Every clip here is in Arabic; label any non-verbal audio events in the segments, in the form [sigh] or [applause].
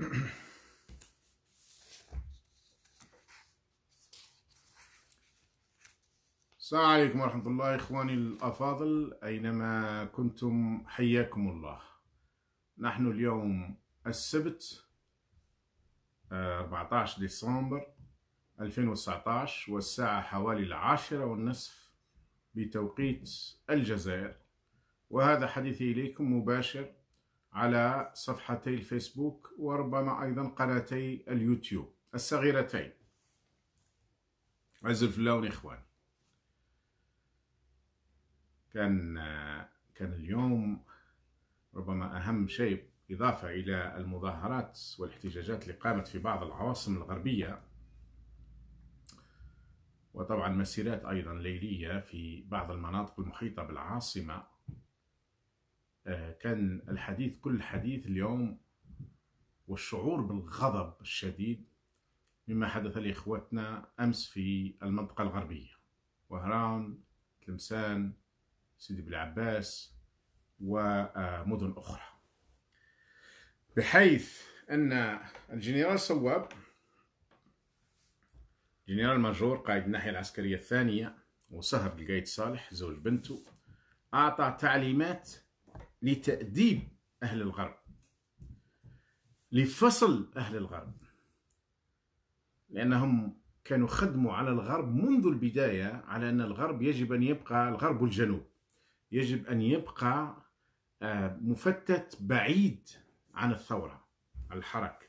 [clears throat] السلام عليكم ورحمة الله إخواني الأفاضل أينما كنتم حياكم الله نحن اليوم السبت 14 آه، ديسمبر 2019 والساعة حوالي العاشرة والنصف بتوقيت الجزائر وهذا حديثي إليكم مباشر على صفحتي الفيسبوك وربما أيضا قناتي اليوتيوب الصغيرتين عزف في اللون إخواني كان كان اليوم ربما أهم شيء إضافة إلى المظاهرات والاحتجاجات اللي قامت في بعض العواصم الغربية وطبعا مسيرات أيضا ليلية في بعض المناطق المحيطة بالعاصمة آه، كان الحديث كل حديث اليوم والشعور بالغضب الشديد مما حدث لإخواتنا أمس في المنطقة الغربية وهران تلمسان سيدي بالعباس ومدن أخرى بحيث أن الجنرال صواب جنرال ماجور قائد الناحية العسكرية الثانية وسهر القايد صالح زوج بنته أعطى تعليمات لتأديب أهل الغرب لفصل أهل الغرب لأنهم كانوا خدموا على الغرب منذ البداية على أن الغرب يجب أن يبقى الغرب والجنوب يجب أن يبقى آه، مفتت بعيد عن الثورة عن الحركة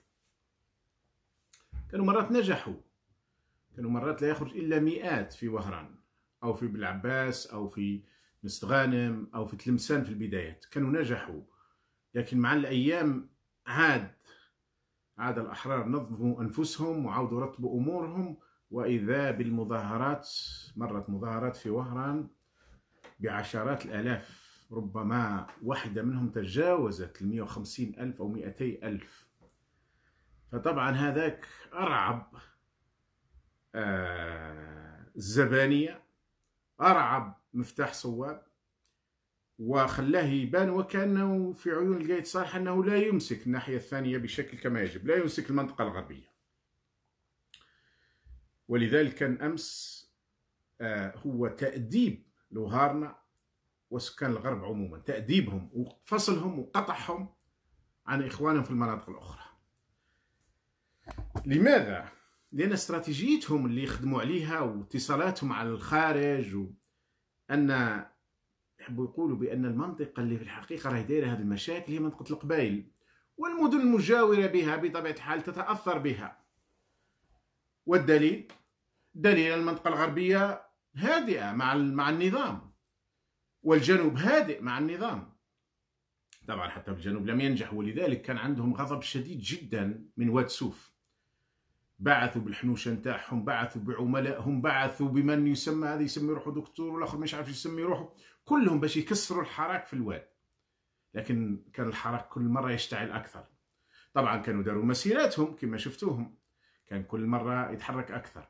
كانوا مرات نجحوا كانوا مرات لا يخرج إلا مئات في وهران أو في بلعباس أو في مست أو في تلمسان في البدايات كانوا نجحوا لكن مع الأيام عاد عاد الأحرار نظموا أنفسهم وعاودوا رتبوا أمورهم وإذا بالمظاهرات مرت مظاهرات في وهران بعشرات الآلاف ربما واحدة منهم تجاوزت ال 150 ألف أو 200 ألف فطبعا هذاك أرعب آه الزبانية أرعب مفتاح صواب وخلاه يبان وكانه في عيون القايد صالح انه لا يمسك الناحيه الثانيه بشكل كما يجب، لا يمسك المنطقه الغربيه. ولذلك كان امس آه، هو تاديب لوهارنا وسكان الغرب عموما، تاديبهم وفصلهم وقطعهم عن اخوانهم في المناطق الاخرى. لماذا؟ لان استراتيجيتهم اللي يخدموا عليها واتصالاتهم على الخارج و... ان يحبوا يقولوا بان المنطقه اللي في الحقيقه راهي دايره هذه المشاكل هي منطقه القبائل والمدن المجاوره بها بطبيعه الحال تتاثر بها والدليل دليل المنطقه الغربيه هادئه مع مع النظام والجنوب هادئ مع النظام طبعا حتى في الجنوب لم ينجح ولذلك كان عندهم غضب شديد جدا من واد سوف بعثوا بالحنوشه نتاعهم بعثوا بعملائهم بعثوا بمن يسمى هذا يسمي روحه دكتور والاخر مش عارف يسمي روحه كلهم باش يكسروا الحراك في الواد لكن كان الحراك كل مره يشتعل اكثر طبعا كانوا داروا مسيراتهم كما شفتوهم كان كل مره يتحرك اكثر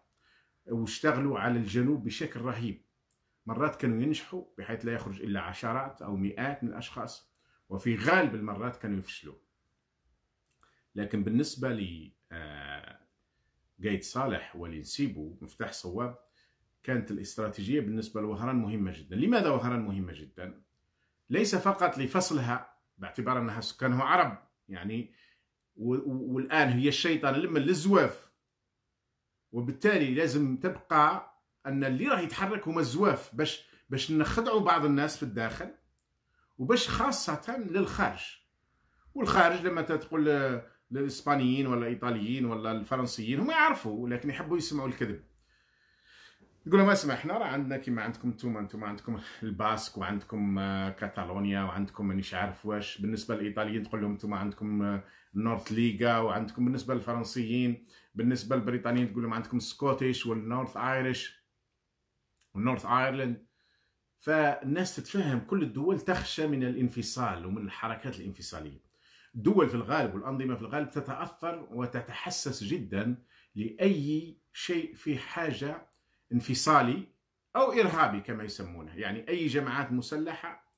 واشتغلوا على الجنوب بشكل رهيب مرات كانوا ينجحوا بحيث لا يخرج الا عشرات او مئات من الاشخاص وفي غالب المرات كانوا يفشلوا لكن بالنسبه ل قايد صالح وليد سيبو مفتاح صواب كانت الاستراتيجية بالنسبة لوهران مهمة جدا لماذا وهران مهمة جدا؟ ليس فقط لفصلها باعتبار أنها سكانها عرب يعني والآن هي الشيطان لما للزواف وبالتالي لازم تبقى أن اللي راه يتحرك هما الزواف باش باش نخدعوا بعض الناس في الداخل وباش خاصة للخارج والخارج لما تقول الاسبانيين ولا الايطاليين ولا الفرنسيين هم يعرفوا لكن يحبوا يسمعوا الكذب يقول لهم اسمع احنا راه عندنا كيما عندكم انتم انتم عندكم الباسك وعندكم آه، كاتالونيا وعندكم مانيش عارف واش بالنسبه للايطاليين تقول لهم انتم عندكم النورث آه، ليغا وعندكم بالنسبه للفرنسيين بالنسبه للبريطانيين تقول لهم عندكم سكوتيش والنورث ايريش والنورث ايرلند فالناس تتفهم كل الدول تخشى من الانفصال ومن الحركات الانفصاليه الدول في الغالب والأنظمة في الغالب تتأثر وتتحسس جدا لأي شيء في حاجة انفصالي أو إرهابي كما يسمونه يعني أي جماعات مسلحة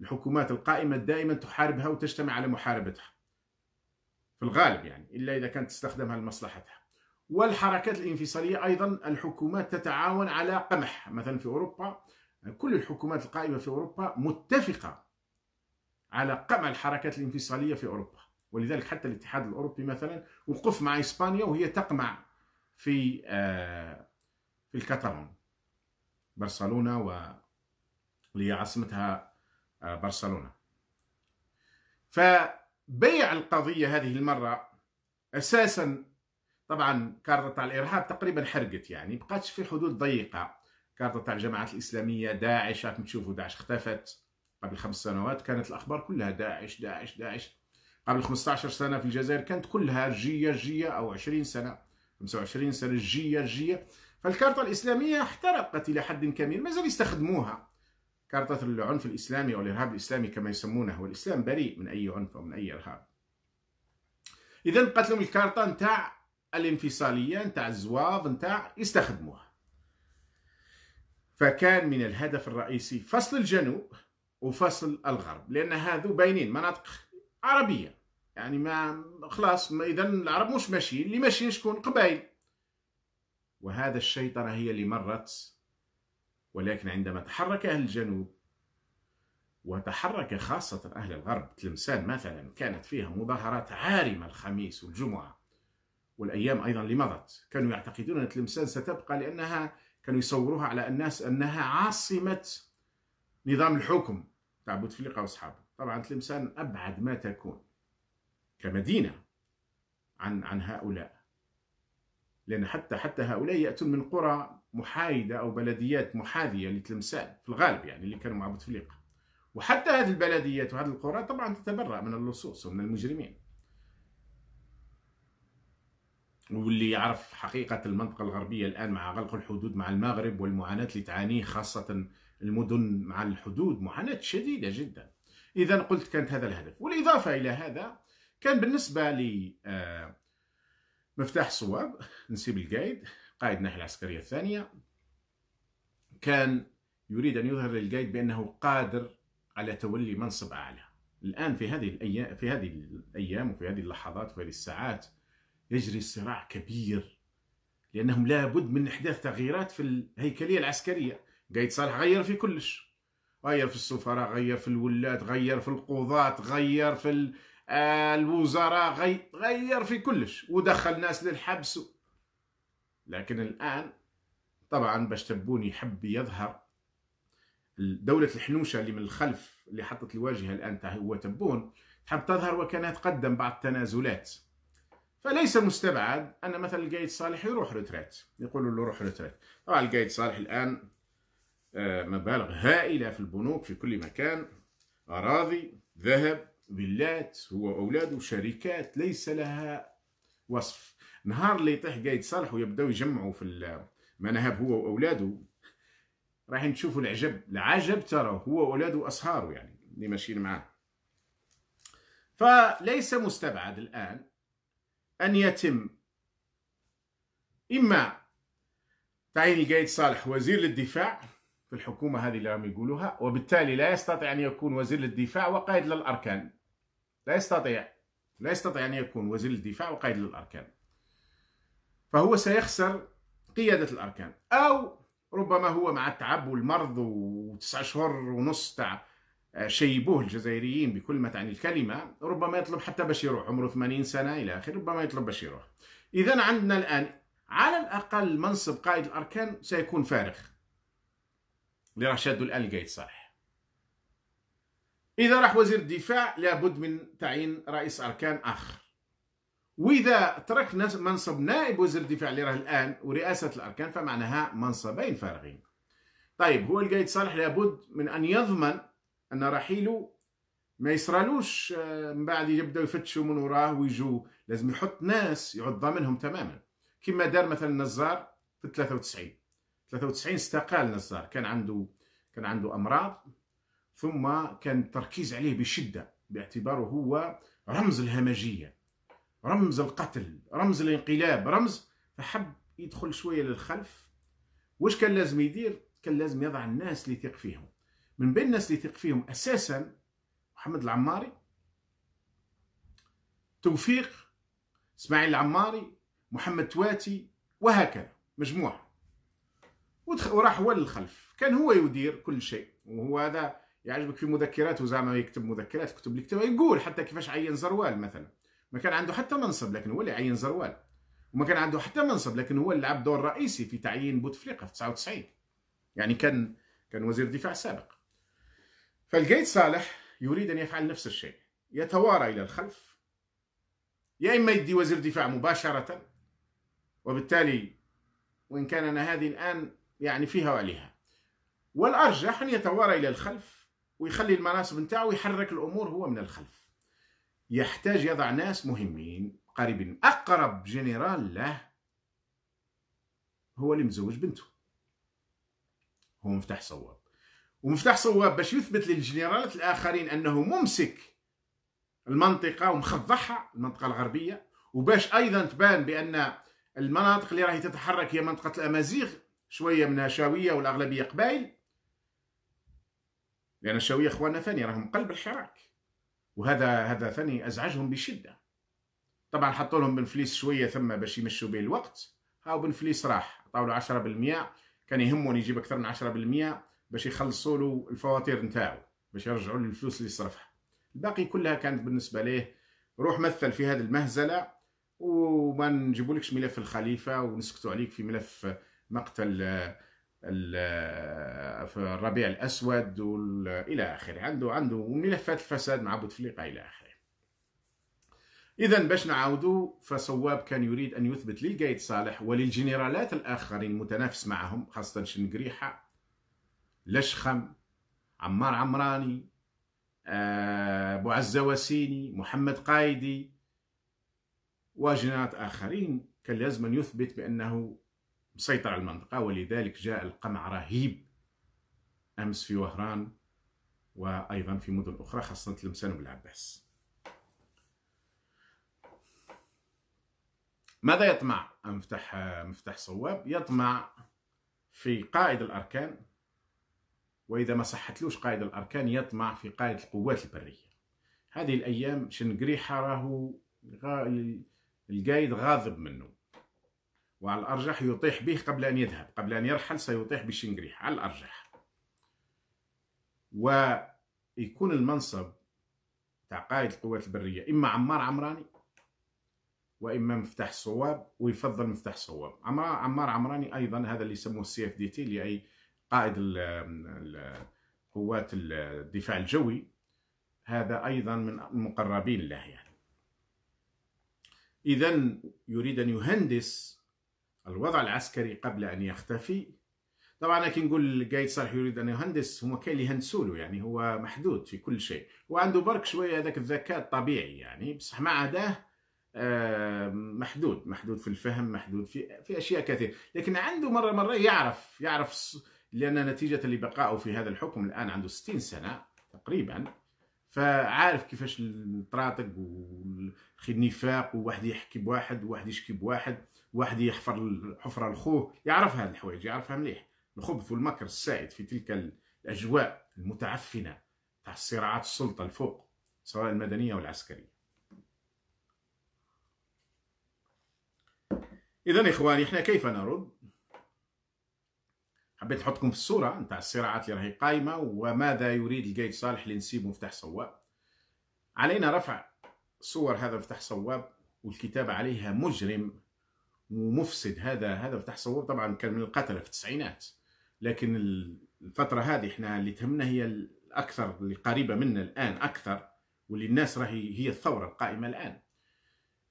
الحكومات القائمة دائما تحاربها وتجتمع على محاربتها في الغالب يعني إلا إذا كانت تستخدمها لمصلحتها والحركات الانفصالية أيضا الحكومات تتعاون على قمح مثلا في أوروبا كل الحكومات القائمة في أوروبا متفقة على قمع الحركات الانفصالية في أوروبا ولذلك حتى الاتحاد الأوروبي مثلا وقف مع إسبانيا وهي تقمع في آه، في الكاتالون برشلونة و اللي عاصمتها آه، برشلونة فبيع القضية هذه المرة أساسا طبعا كارتا تاع الإرهاب تقريبا حرقت يعني بقاتش في حدود ضيقة كارتا تاع الجماعات الإسلامية داعش راكم تشوفوا داعش اختفت قبل خمس سنوات كانت الأخبار كلها داعش داعش داعش قبل 15 سنة في الجزائر كانت كلها جية جية أو 20 سنة 25 سنة جية جية فالكارتة الإسلامية احترقت إلى حد كبير مازال يستخدموها كارتة العنف الإسلامي أو الإرهاب الإسلامي كما يسمونه والإسلام بريء من أي عنف أو من أي إرهاب إذا قتلهم لهم الكارتة نتاع الانفصالية نتاع الزواف نتاع يستخدموها فكان من الهدف الرئيسي فصل الجنوب وفصل الغرب لان هذو باينين مناطق عربيه يعني ما خلاص اذا العرب مش ماشيين اللي ماشيين شكون قبائل وهذا الشيطره هي اللي مرت ولكن عندما تحرك اهل الجنوب وتحرك خاصة أهل الغرب تلمسان مثلا كانت فيها مظاهرات عارمة الخميس والجمعة والأيام أيضا اللي مضت كانوا يعتقدون أن تلمسان ستبقى لأنها كانوا يصوروها على الناس أنها عاصمة نظام الحكم تاع بوتفليقه واصحابه طبعا تلمسان ابعد ما تكون كمدينه عن عن هؤلاء لان حتى حتى هؤلاء ياتون من قرى محايده او بلديات محاذيه لتلمسان في الغالب يعني اللي كانوا مع بوتفليقه وحتى هذه البلديات وهذه القرى طبعا تتبرأ من اللصوص ومن المجرمين واللي يعرف حقيقة المنطقة الغربية الآن مع غلق الحدود مع المغرب والمعاناة اللي تعانيه خاصة المدن مع الحدود معاناة شديدة جدا إذا قلت كانت هذا الهدف والإضافة إلى هذا كان بالنسبة ل آه، مفتاح نسيب القايد قائد الناحية العسكرية الثانية كان يريد أن يظهر للقايد بأنه قادر على تولي منصب أعلى الآن في هذه الأيام في هذه الأيام وفي هذه اللحظات وفي هذه الساعات يجري صراع كبير لأنهم لابد من إحداث تغييرات في الهيكلية العسكرية قايد صالح غير في كلش غير في السفراء غير في الولاة غير في القضاة غير في آه، الوزراء غير في كلش ودخل ناس للحبس لكن الآن طبعا باش تبون يحب يظهر دولة الحنوشة اللي من الخلف اللي حطت الواجهة الآن تاع هو تبون تحب تظهر وكانها تقدم بعض التنازلات فليس مستبعد أن مثلا القايد صالح يروح رترات يقولوا له روح رترات طبعا القايد صالح الآن آه، مبالغ هائلة في البنوك في كل مكان أراضي ذهب فيلات هو أولاده شركات ليس لها وصف نهار اللي يطيح قايد صالح يبداو يجمعوا في ما نهب هو وأولاده راح نشوفوا العجب العجب ترى هو وأولاده وأصهاره يعني اللي ماشيين معاه فليس مستبعد الآن أن يتم إما تعيين القايد صالح وزير للدفاع في الحكومة هذه اللي عم يقولوها وبالتالي لا يستطيع أن يكون وزير للدفاع وقائد للأركان لا يستطيع لا يستطيع أن يكون وزير للدفاع وقائد للأركان فهو سيخسر قيادة الأركان أو ربما هو مع التعب والمرض وتسع شهور ونص تاع آه، شيبوه الجزائريين بكل ما تعني الكلمة ربما يطلب حتى باش يروح عمره 80 سنة إلى آخره ربما يطلب باش يروح إذا عندنا الآن على الأقل منصب قائد الأركان سيكون فارغ اللي راه شادو الان القايد صالح اذا راح وزير الدفاع لابد من تعيين رئيس اركان اخر واذا تركنا منصب نائب وزير الدفاع اللي راه الان ورئاسه الاركان فمعناها منصبين فارغين طيب هو القايد صالح لابد من ان يضمن ان رحيله ما يصرالوش آه، من بعد يبداو يفتشوا من وراه ويجوا لازم يحط ناس يعض منهم تماما كما دار مثلا النزار في 93 93 استقال نزار كان عنده كان عنده امراض ثم كان التركيز عليه بشده باعتباره هو رمز الهمجيه رمز القتل رمز الانقلاب رمز فحب يدخل شويه للخلف واش كان لازم يدير كان لازم يضع الناس اللي يثق فيهم من بين الناس اللي يثق فيهم اساسا محمد العماري توفيق اسماعيل العماري محمد تواتي وهكذا مجموعه وراح هو للخلف كان هو يدير كل شيء وهو هذا يعجبك في مذكرات زعما يكتب مذكرات كتب اللي كتبها يقول حتى كيفاش عين زروال مثلا ما كان عنده حتى منصب لكن هو اللي عين زروال وما كان عنده حتى منصب لكن هو اللي لعب دور رئيسي في تعيين بوتفليقه في 99 يعني كان كان وزير دفاع سابق فالجيت صالح يريد ان يفعل نفس الشيء يتوارى الى الخلف يا اما يدي وزير دفاع مباشره وبالتالي وان كان انا هذه الان يعني فيها وعليها والأرجح أن يتوارى إلى الخلف ويخلي المناصب نتاعو ويحرك الأمور هو من الخلف يحتاج يضع ناس مهمين قريبين أقرب جنرال له هو اللي مزوج بنته هو مفتاح صواب ومفتاح صواب باش يثبت للجنرالات الآخرين أنه ممسك المنطقة ومخضعها المنطقة الغربية وباش أيضا تبان بأن المناطق اللي راهي تتحرك هي منطقة الأمازيغ شويه من شاويه والاغلبيه قبائل لان الشاويه اخواننا ثاني راهم قلب الحراك وهذا هذا ثاني ازعجهم بشده طبعا حطوا لهم بن فليس شويه ثم باش يمشوا به الوقت هاو بن فليس راح عطاو 10% كان يهمون يجيب اكثر من 10% باش يخلصوا له الفواتير نتاعو باش يرجعوا له الفلوس اللي صرفها الباقي كلها كانت بالنسبه ليه روح مثل في هذه المهزله وما نجيبولكش ملف الخليفه ونسكتوا عليك في ملف مقتل آه، آه، في الربيع الأسود إلى آخره عنده عنده ملفات الفساد مع بوتفليقة إلى آخره إذا باش نعاودوا فصواب كان يريد أن يثبت للقايد صالح وللجنرالات الآخرين المتنافس معهم خاصة شنقريحة لشخم عمار عمراني آه، أبو عزة وسيني محمد قايدي وجنات آخرين كان لازم أن يثبت بأنه مسيطر على المنطقة ولذلك جاء القمع رهيب أمس في وهران وأيضا في مدن أخرى خاصة تلمسان والعباس ماذا يطمع مفتاح مفتاح صواب يطمع في قائد الأركان وإذا ما صحتلوش قائد الأركان يطمع في قائد القوات البرية هذه الأيام شنقريحة راهو القايد غاضب منه وعلى الأرجح يطيح به قبل أن يذهب قبل أن يرحل سيطيح بشنغريح على الأرجح ويكون المنصب تاع قائد القوات البرية إما عمار عمراني واما مفتاح صواب ويفضل مفتاح صواب عمار عمراني ايضا هذا اللي يسموه السي اف دي تي اللي اي قائد قوات الدفاع الجوي هذا ايضا من المقربين له يعني اذا يريد ان يهندس الوضع العسكري قبل ان يختفي طبعا كي نقول قايد صالح يريد ان يهندس هما كاين اللي يهندسوا يعني هو محدود في كل شيء وعنده برك شويه هذاك الذكاء الطبيعي يعني بصح ما عداه آه، محدود محدود في الفهم محدود في في اشياء كثير لكن عنده مره مره يعرف يعرف لان نتيجه لبقائه في هذا الحكم الان عنده 60 سنه تقريبا فعارف كيفاش الطراطق والنفاق وواحد يحكي بواحد وواحد يشكي بواحد واحد يحفر الحفره لخوه يعرف هذه الحوايج يعرفها مليح الخبث والمكر السائد في تلك الاجواء المتعفنه تاع الصراعات السلطه الفوق سواء المدنيه والعسكريه اذا اخواني احنا كيف نرد حبيت نحطكم في الصوره نتاع الصراعات اللي راهي قايمه وماذا يريد القايد صالح لنسيب مفتاح صواب علينا رفع صور هذا مفتاح صواب والكتابه عليها مجرم ومفسد هذا هذا فتح صور طبعا كان من القتله في التسعينات لكن الفتره هذه احنا اللي تهمنا هي الاكثر اللي قريبه منا الان اكثر واللي الناس راهي هي الثوره القائمه الان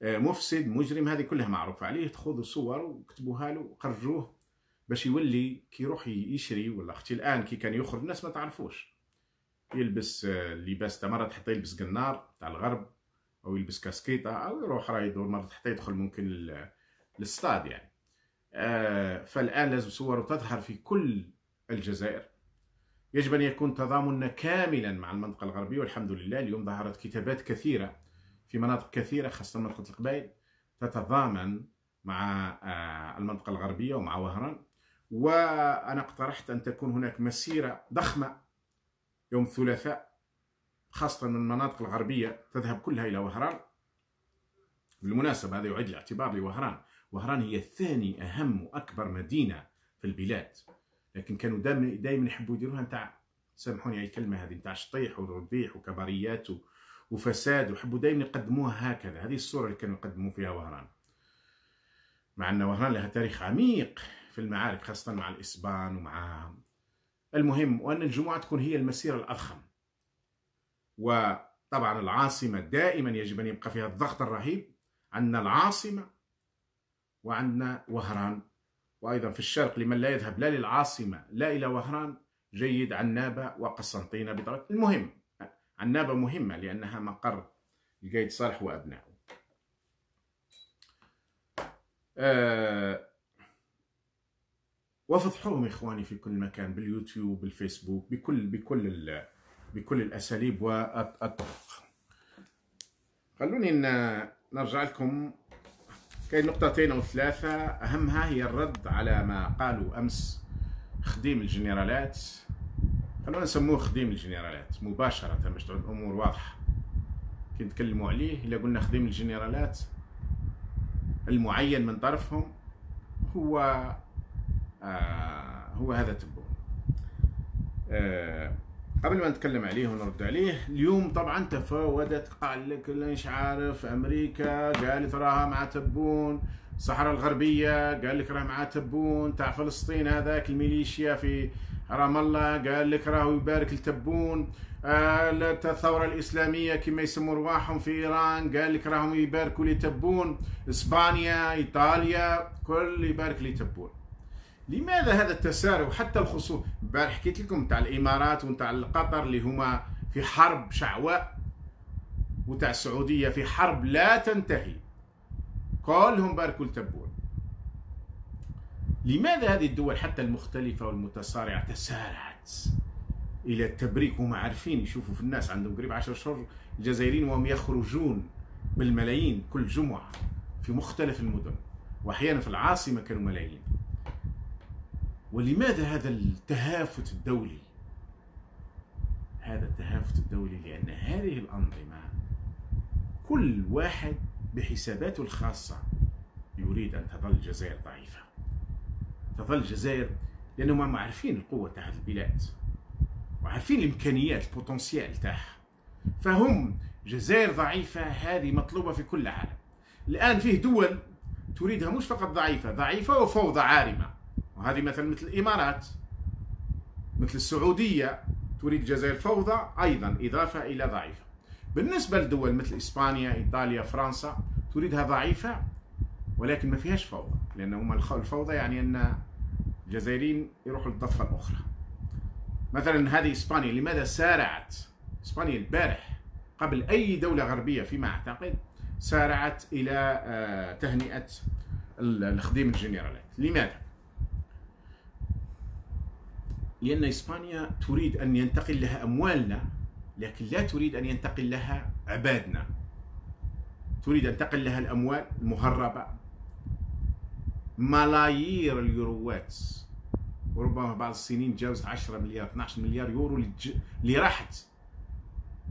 آه، مفسد مجرم هذه كلها معروفه عليه خذوا صور وكتبوها له وخرجوه باش يولي كي يروح يشري ولا اختي الان كي كان يخرج الناس ما تعرفوش يلبس اللباس آه، تاع حتى يلبس قنار تاع الغرب او يلبس كاسكيطه او يروح راه يدور مره حتى يدخل ممكن للستاد يعني آه، فالآن لازم صور تظهر في كل الجزائر يجب أن يكون تضامننا كاملا مع المنطقة الغربية والحمد لله اليوم ظهرت كتابات كثيرة في مناطق كثيرة خاصة منطقة القبائل تتضامن مع آه، المنطقة الغربية ومع وهران وأنا اقترحت أن تكون هناك مسيرة ضخمة يوم الثلاثاء خاصة من المناطق الغربية تذهب كلها إلى وهران بالمناسبة هذا يعد الاعتبار لوهران وهران هي ثاني اهم واكبر مدينه في البلاد لكن كانوا دائما دائما يحبوا يديروها نتاع سامحوني على الكلمه هذه نتاع شطيح والربيح وكباريات وفساد وحبوا دائما يقدموها هكذا هذه الصوره اللي كانوا يقدموا فيها وهران مع ان وهران لها تاريخ عميق في المعارك خاصه مع الاسبان ومع المهم وان الجمعه تكون هي المسيره الاضخم وطبعا العاصمه دائما يجب ان يبقى فيها الضغط الرهيب ان العاصمه وعندنا وهران وأيضا في الشرق لمن لا يذهب لا للعاصمة لا إلى وهران جيد عنابة وقسنطينة بطريقة المهم عنابة مهمة لأنها مقر القيد صالح وأبنائه آه، وفضحوهم إخواني في كل مكان باليوتيوب بالفيسبوك بكل بكل بكل الأساليب والطرق خلوني نرجع لكم كاين نقطتين او ثلاثه اهمها هي الرد على ما قالوا امس خديم الجنرالات خلونا نسموه خديم الجنرالات مباشره باش تكون الامور واضحه كي نتكلموا عليه الا قلنا خديم الجنرالات المعين من طرفهم هو آه هو هذا تبو آه قبل ما نتكلم عليه ونرد عليه اليوم طبعا تفاودت قال لك مش عارف امريكا قالت راها مع تبون الصحراء الغربيه قال لك راه مع تبون تاع فلسطين هذاك الميليشيا في رام الله قال لك راهو يبارك لتبون آه، الثورة الإسلامية كما يسموا رواحهم في إيران قال لك راهم يباركوا لتبون إسبانيا إيطاليا كل يبارك لتبون لماذا هذا التسارع وحتى الخصوم امبارح حكيت لكم تاع الامارات ونتاع قطر اللي هما في حرب شعواء وتاع السعوديه في حرب لا تنتهي كلهم باركوا التبول لماذا هذه الدول حتى المختلفة والمتصارعة تسارعت إلى التبريك وما عارفين يشوفوا في الناس عندهم قريب 10 شهور الجزائريين وهم يخرجون بالملايين كل جمعة في مختلف المدن وأحيانا في العاصمة كانوا ملايين ولماذا هذا التهافت الدولي هذا التهافت الدولي لأن هذه الأنظمة كل واحد بحساباته الخاصة يريد أن تظل الجزائر ضعيفة تظل الجزائر لأنهم عارفين القوة تاع البلاد وعارفين الإمكانيات البوتنسيال تاعها فهم جزائر ضعيفة هذه مطلوبة في كل العالم الآن فيه دول تريدها مش فقط ضعيفة ضعيفة وفوضى عارمة هذه مثلا مثل الإمارات مثل السعودية تريد جزائر فوضى أيضا إضافة إلى ضعيفة بالنسبة لدول مثل إسبانيا إيطاليا فرنسا تريدها ضعيفة ولكن ما فيهاش فوضى لأن هما الفوضى يعني أن الجزائريين يروحوا للضفة الأخرى مثلا هذه إسبانيا لماذا سارعت إسبانيا البارح قبل أي دولة غربية فيما أعتقد سارعت إلى آه، تهنئة الخديم الجنرالات لماذا؟ لأن إسبانيا تريد أن ينتقل لها أموالنا لكن لا تريد أن ينتقل لها عبادنا تريد أن ينتقل لها الأموال المهربة ملايير اليوروات وربما بعض السنين تجاوزت 10 مليار 12 مليار يورو اللي راحت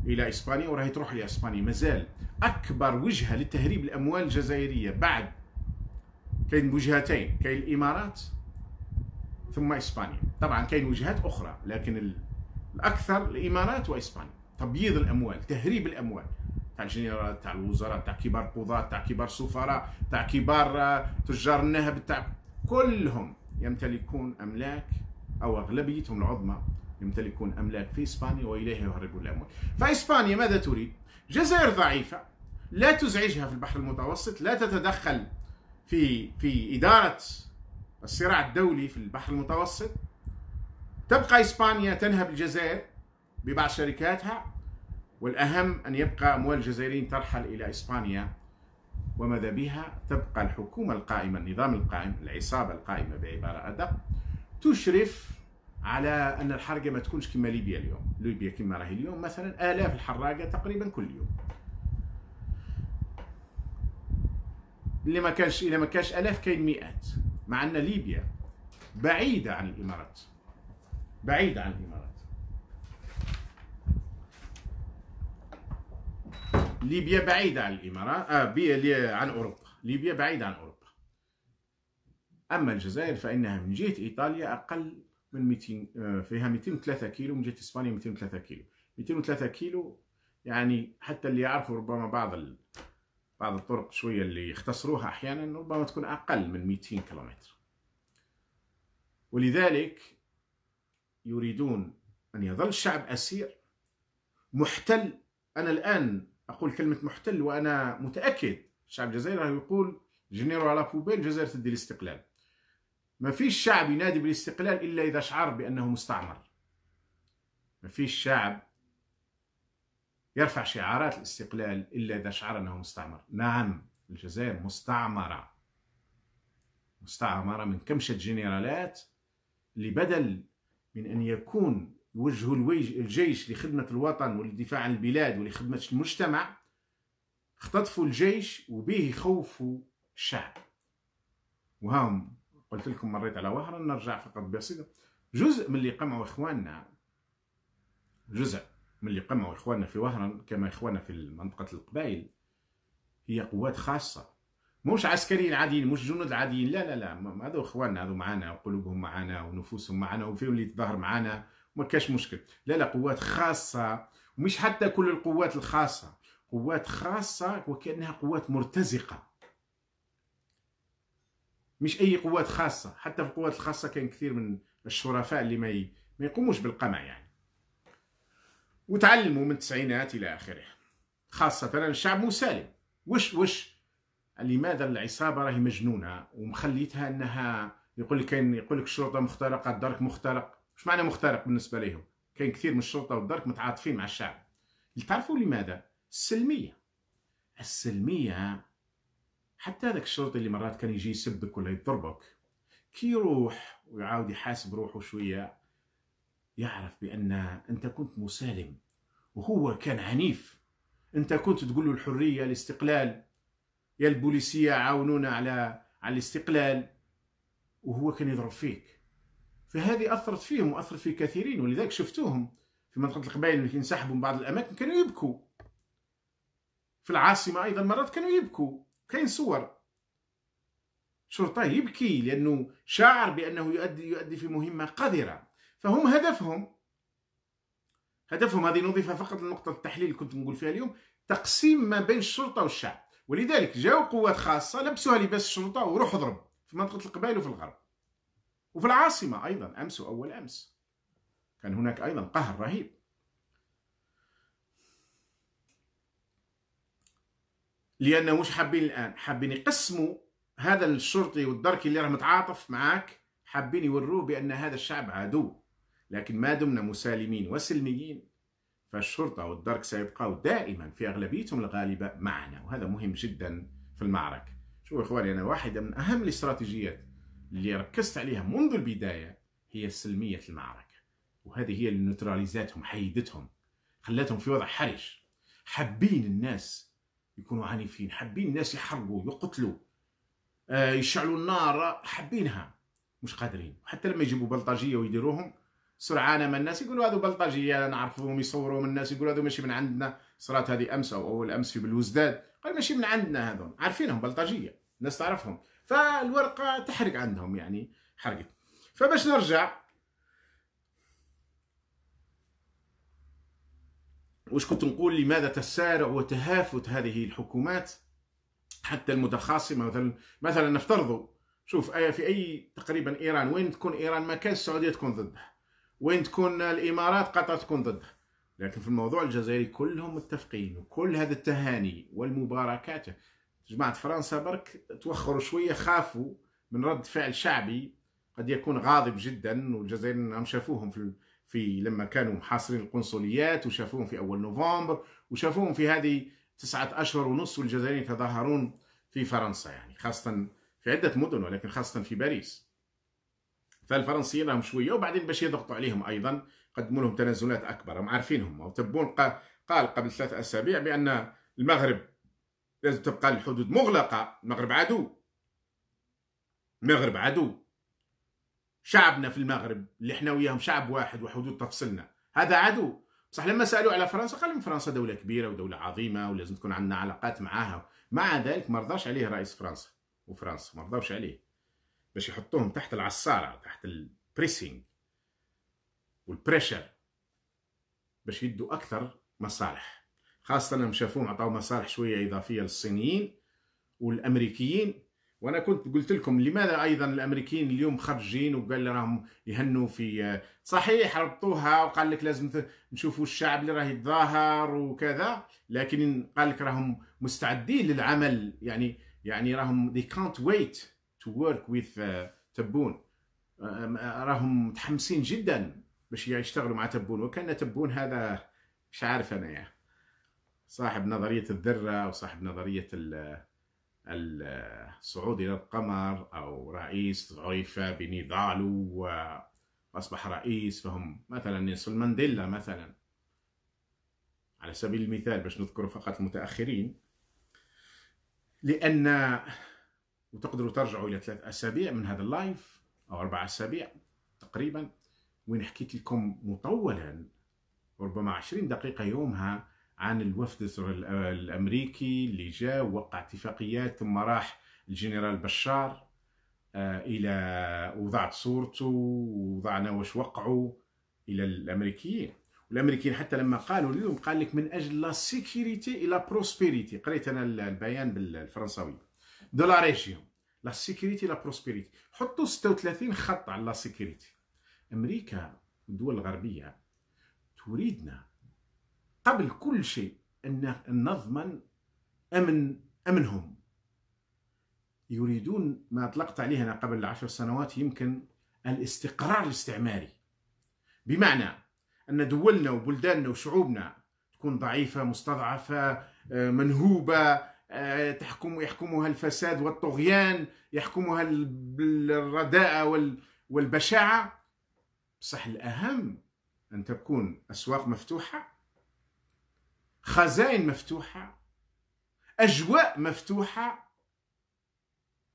الى اسبانيا وراهي تروح الى اسبانيا مازال اكبر وجهه لتهريب الاموال الجزائريه بعد كاين وجهتين كاين الامارات ثم اسبانيا طبعا كاين وجهات اخرى لكن الاكثر الامارات واسبانيا تبييض الاموال تهريب الاموال تاع الجنرالات تاع الوزراء تاع كبار قضاة تاع كبار سفراء تاع كبار آه، تجار النهب تاع كلهم يمتلكون املاك او اغلبيتهم العظمى يمتلكون املاك في اسبانيا واليها يهربون الاموال فاسبانيا ماذا تريد جزائر ضعيفه لا تزعجها في البحر المتوسط لا تتدخل في في اداره الصراع الدولي في البحر المتوسط تبقى إسبانيا تنهب الجزائر ببعض شركاتها والأهم أن يبقى أموال الجزائريين ترحل إلى إسبانيا وماذا بها تبقى الحكومة القائمة النظام القائم العصابة القائمة بعبارة أدق تشرف على أن الحرقة ما تكونش كما ليبيا اليوم ليبيا كما راهي اليوم مثلا آلاف الحراقة تقريبا كل يوم اللي ما كانش إذا ما كانش آلاف كاين مئات مع أن ليبيا بعيدة عن الإمارات بعيدة عن الإمارات ليبيا بعيدة عن الإمارات آه عن أوروبا ليبيا بعيدة عن أوروبا أما الجزائر فإنها من جهة إيطاليا أقل من 200 آه، فيها 203 كيلو من جهة إسبانيا 203 كيلو 203 كيلو يعني حتى اللي يعرفوا ربما بعض بعض الطرق شوية اللي يختصروها أحيانا ربما تكون أقل من 200 كيلومتر ولذلك يريدون أن يظل الشعب أسير محتل أنا الآن أقول كلمة محتل وأنا متأكد شعب الجزائر يقول جنيرو على بوبيل الجزائر تدي الاستقلال ما فيش شعب ينادي بالاستقلال إلا إذا شعر بأنه مستعمر ما فيش شعب يرفع شعارات الاستقلال إلا إذا شعر أنه مستعمر نعم الجزائر مستعمرة مستعمرة من كمشة جنرالات اللي بدل من أن يكون يوجهوا الجيش لخدمة الوطن والدفاع عن البلاد ولخدمة المجتمع اختطفوا الجيش وبه خوفوا الشعب وهم قلت لكم مريت على وهران نرجع فقط بسيطة جزء من اللي قمعوا إخواننا جزء ملي قمعوا إخواننا في وهران كما إخواننا في منطقة القبائل هي قوات خاصة مش عسكريين عاديين مش جنود عاديين لا لا لا هذو إخواننا هذو معانا وقلوبهم معانا ونفوسهم معانا وفيهم اللي يتظاهر معانا وما كاش مشكل لا لا قوات خاصة ومش حتى كل القوات الخاصة قوات خاصة وكأنها قوات مرتزقة مش أي قوات خاصة حتى في القوات الخاصة كان كثير من الشرفاء اللي ما يقوموش بالقمع يعني وتعلموا من التسعينات الى اخره خاصه الشعب مسالم وش وش لماذا العصابه راهي مجنونه ومخليتها انها يقول لك كاين يقول لك الشرطه مخترقه الدرك مخترق واش معنى مخترق بالنسبه لهم كاين كثير من الشرطه والدرك متعاطفين مع الشعب تعرفوا لماذا السلميه السلميه حتى هذاك الشرطي اللي مرات كان يجي يسبك ولا يضربك كي يروح ويعاود يحاسب روحه شويه يعرف بان انت كنت مسالم وهو كان عنيف انت كنت تقول له الحريه الاستقلال يا البوليسيه عاونونا على على الاستقلال وهو كان يضرب فيك فهذه اثرت فيهم واثرت في كثيرين ولذلك شفتوهم في منطقه القبائل اللي انسحبوا من بعض الاماكن كانوا يبكوا في العاصمه ايضا مرات كانوا يبكوا كاين صور شرطه يبكي لانه شعر بانه يؤدي يؤدي في مهمه قذره فهم هدفهم هدفهم هذه نضيفها فقط لنقطة التحليل اللي كنت نقول فيها اليوم تقسيم ما بين الشرطة والشعب ولذلك جاءوا قوات خاصة لبسوها لباس الشرطة وروحوا ضرب في منطقة القبائل وفي الغرب وفي العاصمة أيضا أمس وأول أمس كان هناك أيضا قهر رهيب لأن مش حابين الآن حابين يقسموا هذا الشرطي والدركي اللي راه متعاطف معاك حابين يوروه بأن هذا الشعب عدو لكن ما دمنا مسالمين وسلميين فالشرطة والدرك سيبقوا دائما في أغلبيتهم الغالبة معنا وهذا مهم جدا في المعركة شوفوا إخواني أنا واحدة من أهم الاستراتيجيات اللي ركزت عليها منذ البداية هي سلمية المعركة وهذه هي اللي حيدتهم خلتهم في وضع حرج حابين الناس يكونوا عنيفين حابين الناس يحرقوا يقتلوا آه، يشعلوا النار حابينها مش قادرين حتى لما يجيبوا بلطجية ويديروهم سرعان ما الناس يقولوا هذو بلطجيه نعرفوهم يصوروا الناس يقولوا هذو ماشي من عندنا صرات هذه امس او اول امس في بالوزداد قال ماشي من عندنا هذو عارفينهم بلطجيه الناس تعرفهم فالورقه تحرق عندهم يعني حرقت فباش نرجع واش كنت نقول لماذا تسارع وتهافت هذه الحكومات حتى المتخاصمه مثلا مثلا نفترضوا شوف آه، في اي تقريبا ايران وين تكون ايران ما كان السعوديه تكون ضدها وين تكون الامارات قطر تكون ضده لكن في الموضوع الجزائري كلهم متفقين وكل هذا التهاني والمباركات جماعه فرنسا برك توخروا شويه خافوا من رد فعل شعبي قد يكون غاضب جدا والجزائر هم شافوهم في في لما كانوا محاصرين القنصليات وشافوهم في اول نوفمبر وشافوهم في هذه تسعة أشهر ونص والجزائريين يتظاهرون في فرنسا يعني خاصة في عدة مدن ولكن خاصة في باريس فالفرنسيين راهم شويه وبعدين باش يضغطوا عليهم ايضا قدموا لهم تنازلات اكبر هم عارفينهم وتبون قال قبل ثلاث اسابيع بان المغرب لازم تبقى الحدود مغلقه المغرب عدو المغرب عدو شعبنا في المغرب اللي احنا وياهم شعب واحد وحدود تفصلنا هذا عدو بصح لما سالوا على فرنسا قال لهم فرنسا دوله كبيره ودوله عظيمه ولازم تكون عندنا علاقات معاها مع ذلك ما رضاش عليه رئيس فرنسا وفرنسا ما رضاوش عليه باش يحطوهم تحت العصاره تحت البريسينج والبريشر باش يدوا اكثر مصالح خاصه لما شافوهم عطاو مصالح شويه اضافيه للصينيين والامريكيين وانا كنت قلت لكم لماذا ايضا الامريكيين اليوم خرجين وقال راهم يهنوا في صحيح ربطوها وقال لك لازم نشوفوا الشعب اللي راه يتظاهر وكذا لكن قال لك راهم مستعدين للعمل يعني يعني راهم they can't wait to work with تبون uh, راهم متحمسين جدا باش يشتغلوا مع تبون وكان تبون هذا مش عارف انا يعني صاحب نظريه الذره وصاحب نظريه الصعود الى القمر او رئيس ضعيف بنضاله واصبح رئيس فهم مثلا نيلسون مانديلا مثلا على سبيل المثال باش نذكر فقط المتاخرين لان وتقدروا ترجعوا الى ثلاث اسابيع من هذا اللايف او اربع اسابيع تقريبا وين حكيت لكم مطولا ربما 20 دقيقه يومها عن الوفد الامريكي اللي جاء ووقع اتفاقيات ثم راح الجنرال بشار آه، الى وضعت صورته ووضعنا واش وقعوا الى الامريكيين والامريكيين حتى لما قالوا اليوم قال لك من اجل لا سيكوريتي الى بروسبيريتي قريت انا البيان بالفرنساوي دو لا ريجيون لا سيكوريتي لا بروسبيريتي حطوا 36 خط على لا سيكوريتي امريكا والدول الغربيه تريدنا قبل كل شيء ان نضمن امن امنهم يريدون ما اطلقت عليه انا قبل عشر سنوات يمكن الاستقرار الاستعماري بمعنى ان دولنا وبلداننا وشعوبنا تكون ضعيفه مستضعفه آه، منهوبه آه، تحكم يحكمها الفساد والطغيان يحكمها الرداءة والبشاعة صح الأهم أن تكون أسواق مفتوحة خزائن مفتوحة أجواء مفتوحة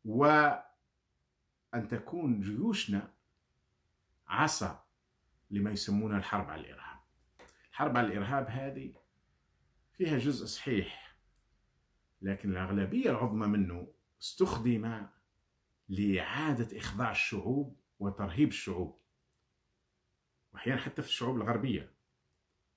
وأن تكون جيوشنا عصا لما يسمونها الحرب على الإرهاب الحرب على الإرهاب هذه فيها جزء صحيح لكن الأغلبية العظمى منه استخدم لإعادة إخضاع الشعوب وترهيب الشعوب وأحيانا حتى في الشعوب الغربية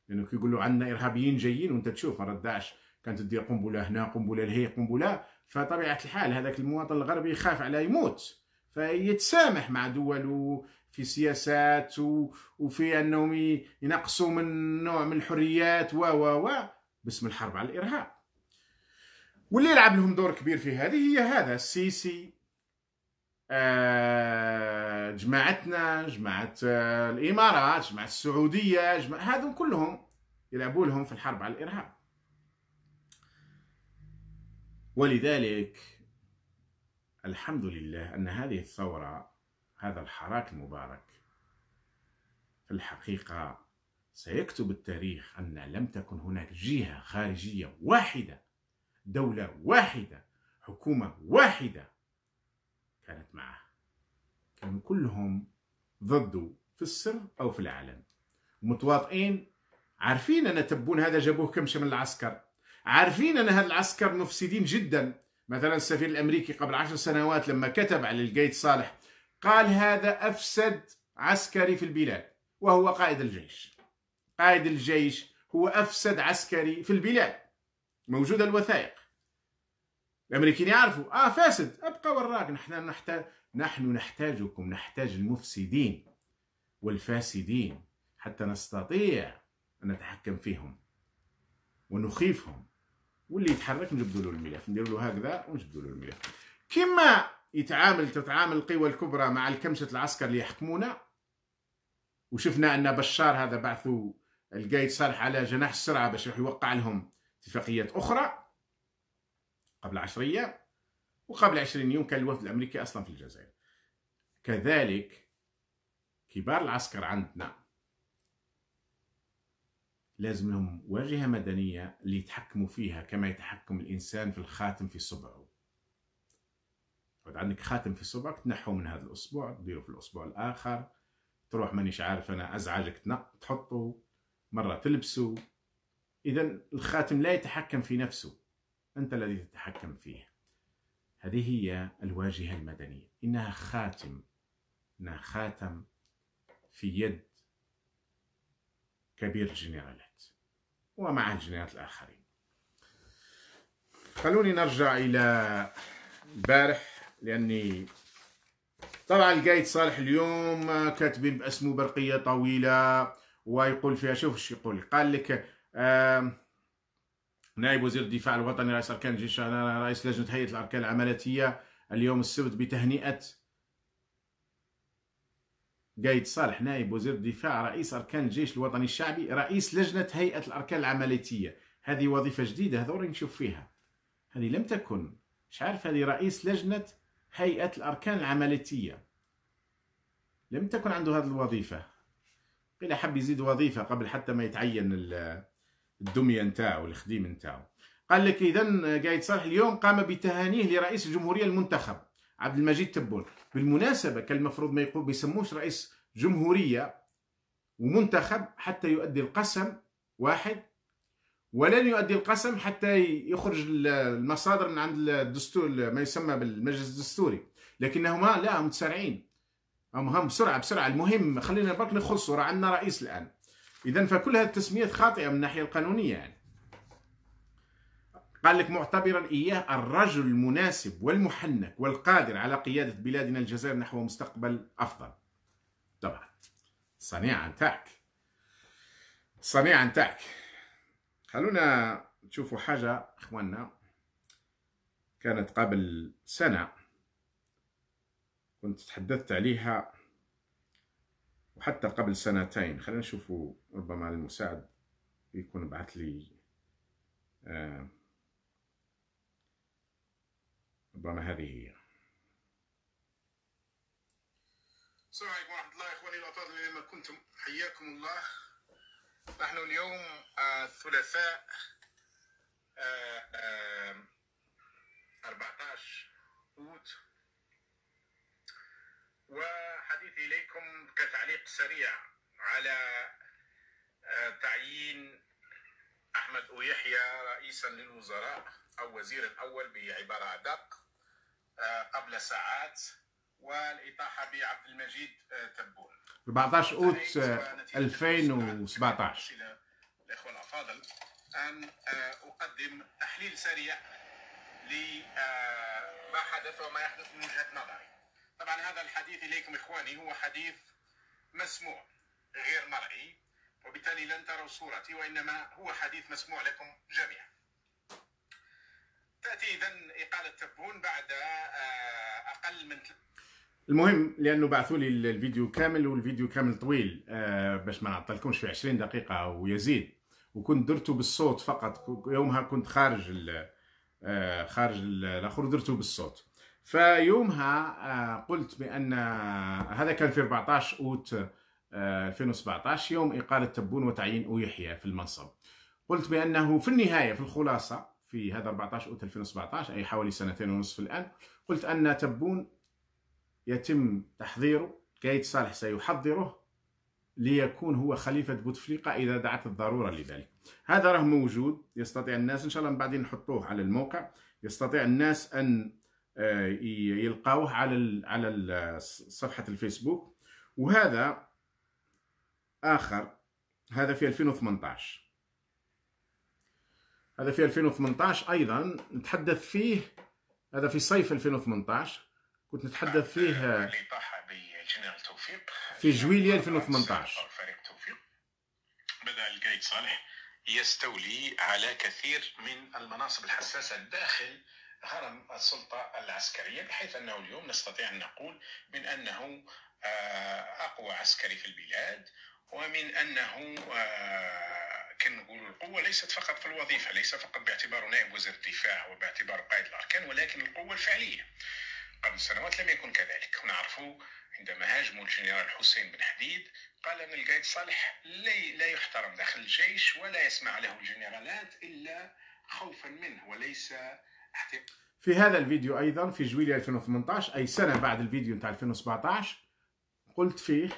لأنه كيقولوا عندنا إرهابيين جايين وأنت تشوف راه داعش كانت تدير قنبلة هنا قنبلة لهي قنبلة فطبيعة الحال هذاك المواطن الغربي يخاف على يموت فيتسامح مع دوله في سياسات وفي انهم ينقصوا من نوع من الحريات و و و باسم الحرب على الارهاب واللي يلعب لهم دور كبير في هذه هي هذا السيسي آه، جماعتنا جماعة آه، الإمارات جماعة السعودية جماعة هذو كلهم يلعبوا لهم في الحرب على الإرهاب ولذلك الحمد لله أن هذه الثورة هذا الحراك المبارك في الحقيقة سيكتب التاريخ أن لم تكن هناك جهة خارجية واحدة دولة واحدة حكومة واحدة كانت معه كانوا كلهم ضده في السر أو في العلن متواطئين عارفين أن تبون هذا جابوه كمشة من العسكر عارفين أن هذا العسكر مفسدين جدا مثلا السفير الأمريكي قبل عشر سنوات لما كتب على القيد صالح قال هذا أفسد عسكري في البلاد وهو قائد الجيش قائد الجيش هو أفسد عسكري في البلاد موجوده الوثائق الامريكيين يعرفوا اه فاسد ابقى وراك نحن نحتاج نحن نحتاجكم نحتاج المفسدين والفاسدين حتى نستطيع ان نتحكم فيهم ونخيفهم واللي يتحرك نجبدوا له الملف ندير له هكذا ونجبدوا له الملف كما يتعامل تتعامل القوى الكبرى مع الكمشة العسكر اللي يحكمونا وشفنا ان بشار هذا بعثوا القايد صالح على جناح السرعه باش يروح يوقع لهم اتفاقيات أخرى قبل عشر أيام وقبل عشرين يوم كان الوفد الأمريكي أصلا في الجزائر كذلك كبار العسكر عندنا لازم لهم واجهة مدنية اللي يتحكموا فيها كما يتحكم الإنسان في الخاتم في صبعه عندك خاتم في صبعك تنحو من هذا الأسبوع تديره في الأسبوع الآخر تروح مانيش عارف أنا ازعجك تحطه مرة تلبسه إذا الخاتم لا يتحكم في نفسه أنت الذي تتحكم فيه هذه هي الواجهة المدنية إنها خاتم إنها خاتم في يد كبير الجنرالات ومع الجنرالات الآخرين خلوني نرجع إلى البارح لأني طبعا القايد صالح اليوم كاتبين باسمه برقية طويلة ويقول فيها شوف ايش يقول قال لك نائب وزير الدفاع الوطني رئيس اركان الجيش رئيس لجنه هيئه الاركان العملاتيه اليوم السبت بتهنئه قايد صالح نائب وزير الدفاع رئيس اركان الجيش الوطني الشعبي رئيس لجنه هيئه الاركان العملاتيه هذه وظيفه جديده راني نشوف فيها هذه لم تكن مش عارف هذه رئيس لجنه هيئه الاركان العملاتيه لم تكن عنده هذه الوظيفه قيل حب يزيد وظيفه قبل حتى ما يتعين الدميه نتاعو الخديم نتاعو قال لك اذا قايد صالح اليوم قام بتهانيه لرئيس الجمهوريه المنتخب عبد المجيد تبون بالمناسبه كان المفروض ما يقول بيسموش رئيس جمهوريه ومنتخب حتى يؤدي القسم واحد ولن يؤدي القسم حتى يخرج المصادر من عند الدستور ما يسمى بالمجلس الدستوري لكنهما لا متسارعين هم, هم بسرعه بسرعه المهم خلينا برك نخلصوا راه عندنا رئيس الان اذا فكل هذه التسميات خاطئه من الناحيه القانونيه يعني قال لك معتبرا اياه الرجل المناسب والمحنك والقادر على قياده بلادنا الجزائر نحو مستقبل افضل طبعا صنيعه نتاعك صنيعه نتاعك خلونا نشوفوا حاجه اخواننا كانت قبل سنه كنت تحدثت عليها وحتى قبل سنتين خلينا نشوف ربما المساعد يكون بعث لي آه، ربما هذه هي السلام عليكم ورحمة الله إخواني الأطفال الذين ما كنتم حياكم الله نحن اليوم آه، الثلاثاء 14 آه، أوت وحديثي إليكم كتعليق سريع على آه، تعيين أحمد أويحيى رئيسا للوزراء أو وزير الأول بعبارة أدق آه، قبل ساعات والإطاحة بعبد المجيد آه، تبون 14 أوت 2017 الإخوة الأفاضل أن أقدم تحليل سريع لما حدث وما يحدث من وجهة نظري طبعا هذا الحديث إليكم إخواني هو حديث مسموع غير مرئي وبالتالي لن تروا صورتي وإنما هو حديث مسموع لكم جميعا تأتي إذا إقالة تبون بعد آه، أقل من المهم لانه بعثوا لي الفيديو كامل والفيديو كامل طويل آه باش ما نعطلكمش في 20 دقيقه ويزيد وكنت درته بالصوت فقط يومها كنت خارج آه خارج الاخر درته بالصوت فيومها آه، قلت بان آه، هذا كان في 14 اوت 2017 آه، يوم اقاله تبون وتعيين يحيى في المنصب قلت بانه في النهايه في الخلاصه في هذا 14 اوت 2017 اي حوالي سنتين ونصف الان قلت ان تبون يتم تحضيره قايد صالح سيحضره ليكون هو خليفة بوتفليقة إذا دعت الضرورة لذلك هذا راه موجود يستطيع الناس إن شاء الله من بعدين نحطوه على الموقع يستطيع الناس أن آه، يلقاوه على على صفحه الفيسبوك وهذا اخر هذا في 2018 هذا في 2018 ايضا نتحدث فيه هذا في صيف 2018 كنت نتحدث فيه آه، في جويلية 2018 بدا القايد صالح يستولي على كثير من المناصب الحساسه داخل هرم السلطة العسكرية بحيث أنه اليوم نستطيع أن نقول من أنه آه، أقوى عسكري في البلاد ومن أنه آه، كنقولوا القوة ليست فقط في الوظيفة ليس فقط باعتباره نائب وزير الدفاع وباعتباره قائد الأركان ولكن القوة الفعلية قبل سنوات لم يكن كذلك ونعرفوا عندما هاجموا الجنرال حسين بن حديد قال أن القائد صالح لا يحترم داخل الجيش ولا يسمع له الجنرالات إلا خوفا منه وليس في هذا الفيديو ايضا في جويلية 2018 اي سنه بعد الفيديو نتاع 2017 قلت فيه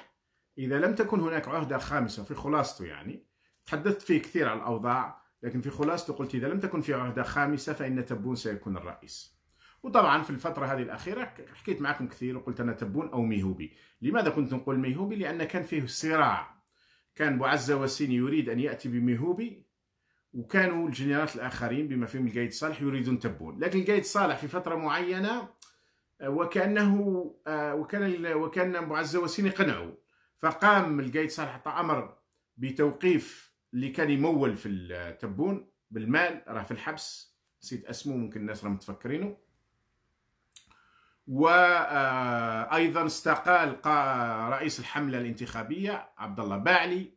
اذا لم تكن هناك عهده خامسه في خلاصته يعني تحدثت فيه كثير على الاوضاع لكن في خلاصته قلت اذا لم تكن في عهده خامسه فان تبون سيكون الرئيس وطبعا في الفتره هذه الاخيره حكيت معكم كثير وقلت انا تبون او ميهوبي لماذا كنت نقول ميهوبي لان كان فيه صراع كان بوعزة وسيني يريد ان ياتي بميهوبي وكانوا الجنرالات الاخرين بما فيهم القايد صالح يريدون تبون لكن القايد صالح في فتره معينه آه، وكانه آه، وكان وكان ابو عز وسين يقنعه فقام القايد صالح اعطى امر بتوقيف اللي كان يمول في التبون بالمال راه في الحبس نسيت اسمه ممكن الناس راهم متفكرينه وايضا آه، استقال رئيس الحمله الانتخابيه عبد الله باعلي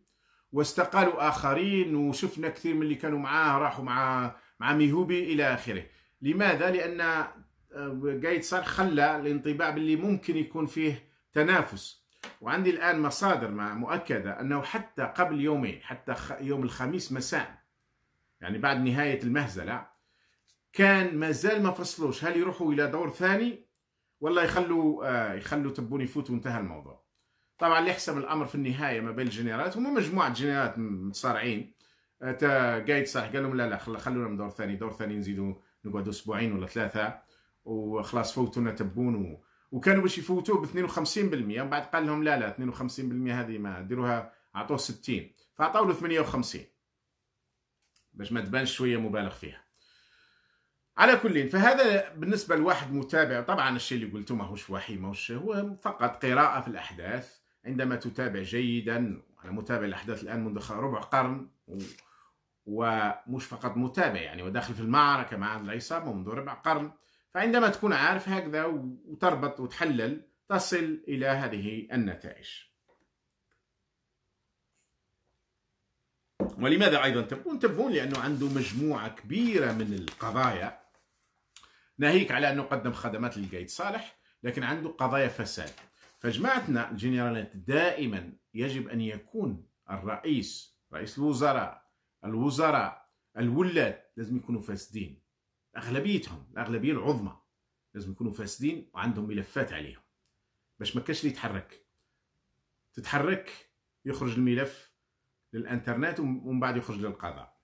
واستقالوا اخرين وشفنا كثير من اللي كانوا معاه راحوا مع مع ميهوبي الى اخره لماذا لان آه، قايد صار خلى الانطباع باللي ممكن يكون فيه تنافس وعندي الان مصادر مؤكده انه حتى قبل يومين حتى يوم الخميس مساء يعني بعد نهايه المهزله كان مازال ما فصلوش هل يروحوا الى دور ثاني ولا يخلوا آه، يخلوا تبون يفوت وانتهى الموضوع طبعا اللي حسم الامر في النهايه ما بين الجنرالات هما مجموعه جنرالات متصارعين تا قايد صح قال لهم لا لا خلونا من دور ثاني دور ثاني نزيدوا نقعدوا اسبوعين ولا ثلاثه وخلاص فوتونا تبون و... وكانوا باش يفوتوه ب 52% ومن بعد قال لهم لا لا 52% هذه ما ديروها عطوه 60 فاعطوا له 58 باش ما تبانش شويه مبالغ فيها على كل فهذا بالنسبه لواحد متابع طبعا الشيء اللي قلته ماهوش وحي ماهوش هو فقط قراءه في الاحداث عندما تتابع جيدا أنا متابع الأحداث الآن منذ ربع قرن و... ومش فقط متابع يعني وداخل في المعركة مع العصابة منذ ربع قرن فعندما تكون عارف هكذا وتربط وتحلل تصل إلى هذه النتائج ولماذا أيضا تبون؟ تبون لأنه عنده مجموعة كبيرة من القضايا ناهيك على أنه قدم خدمات للقايد صالح لكن عنده قضايا فساد فجماعتنا الجنرالات دائما يجب أن يكون الرئيس رئيس الوزراء الوزراء الولاد لازم يكونوا فاسدين أغلبيتهم الأغلبية العظمى لازم يكونوا فاسدين وعندهم ملفات عليهم باش ما كاش يتحرك تتحرك يخرج الملف للانترنت ومن بعد يخرج للقضاء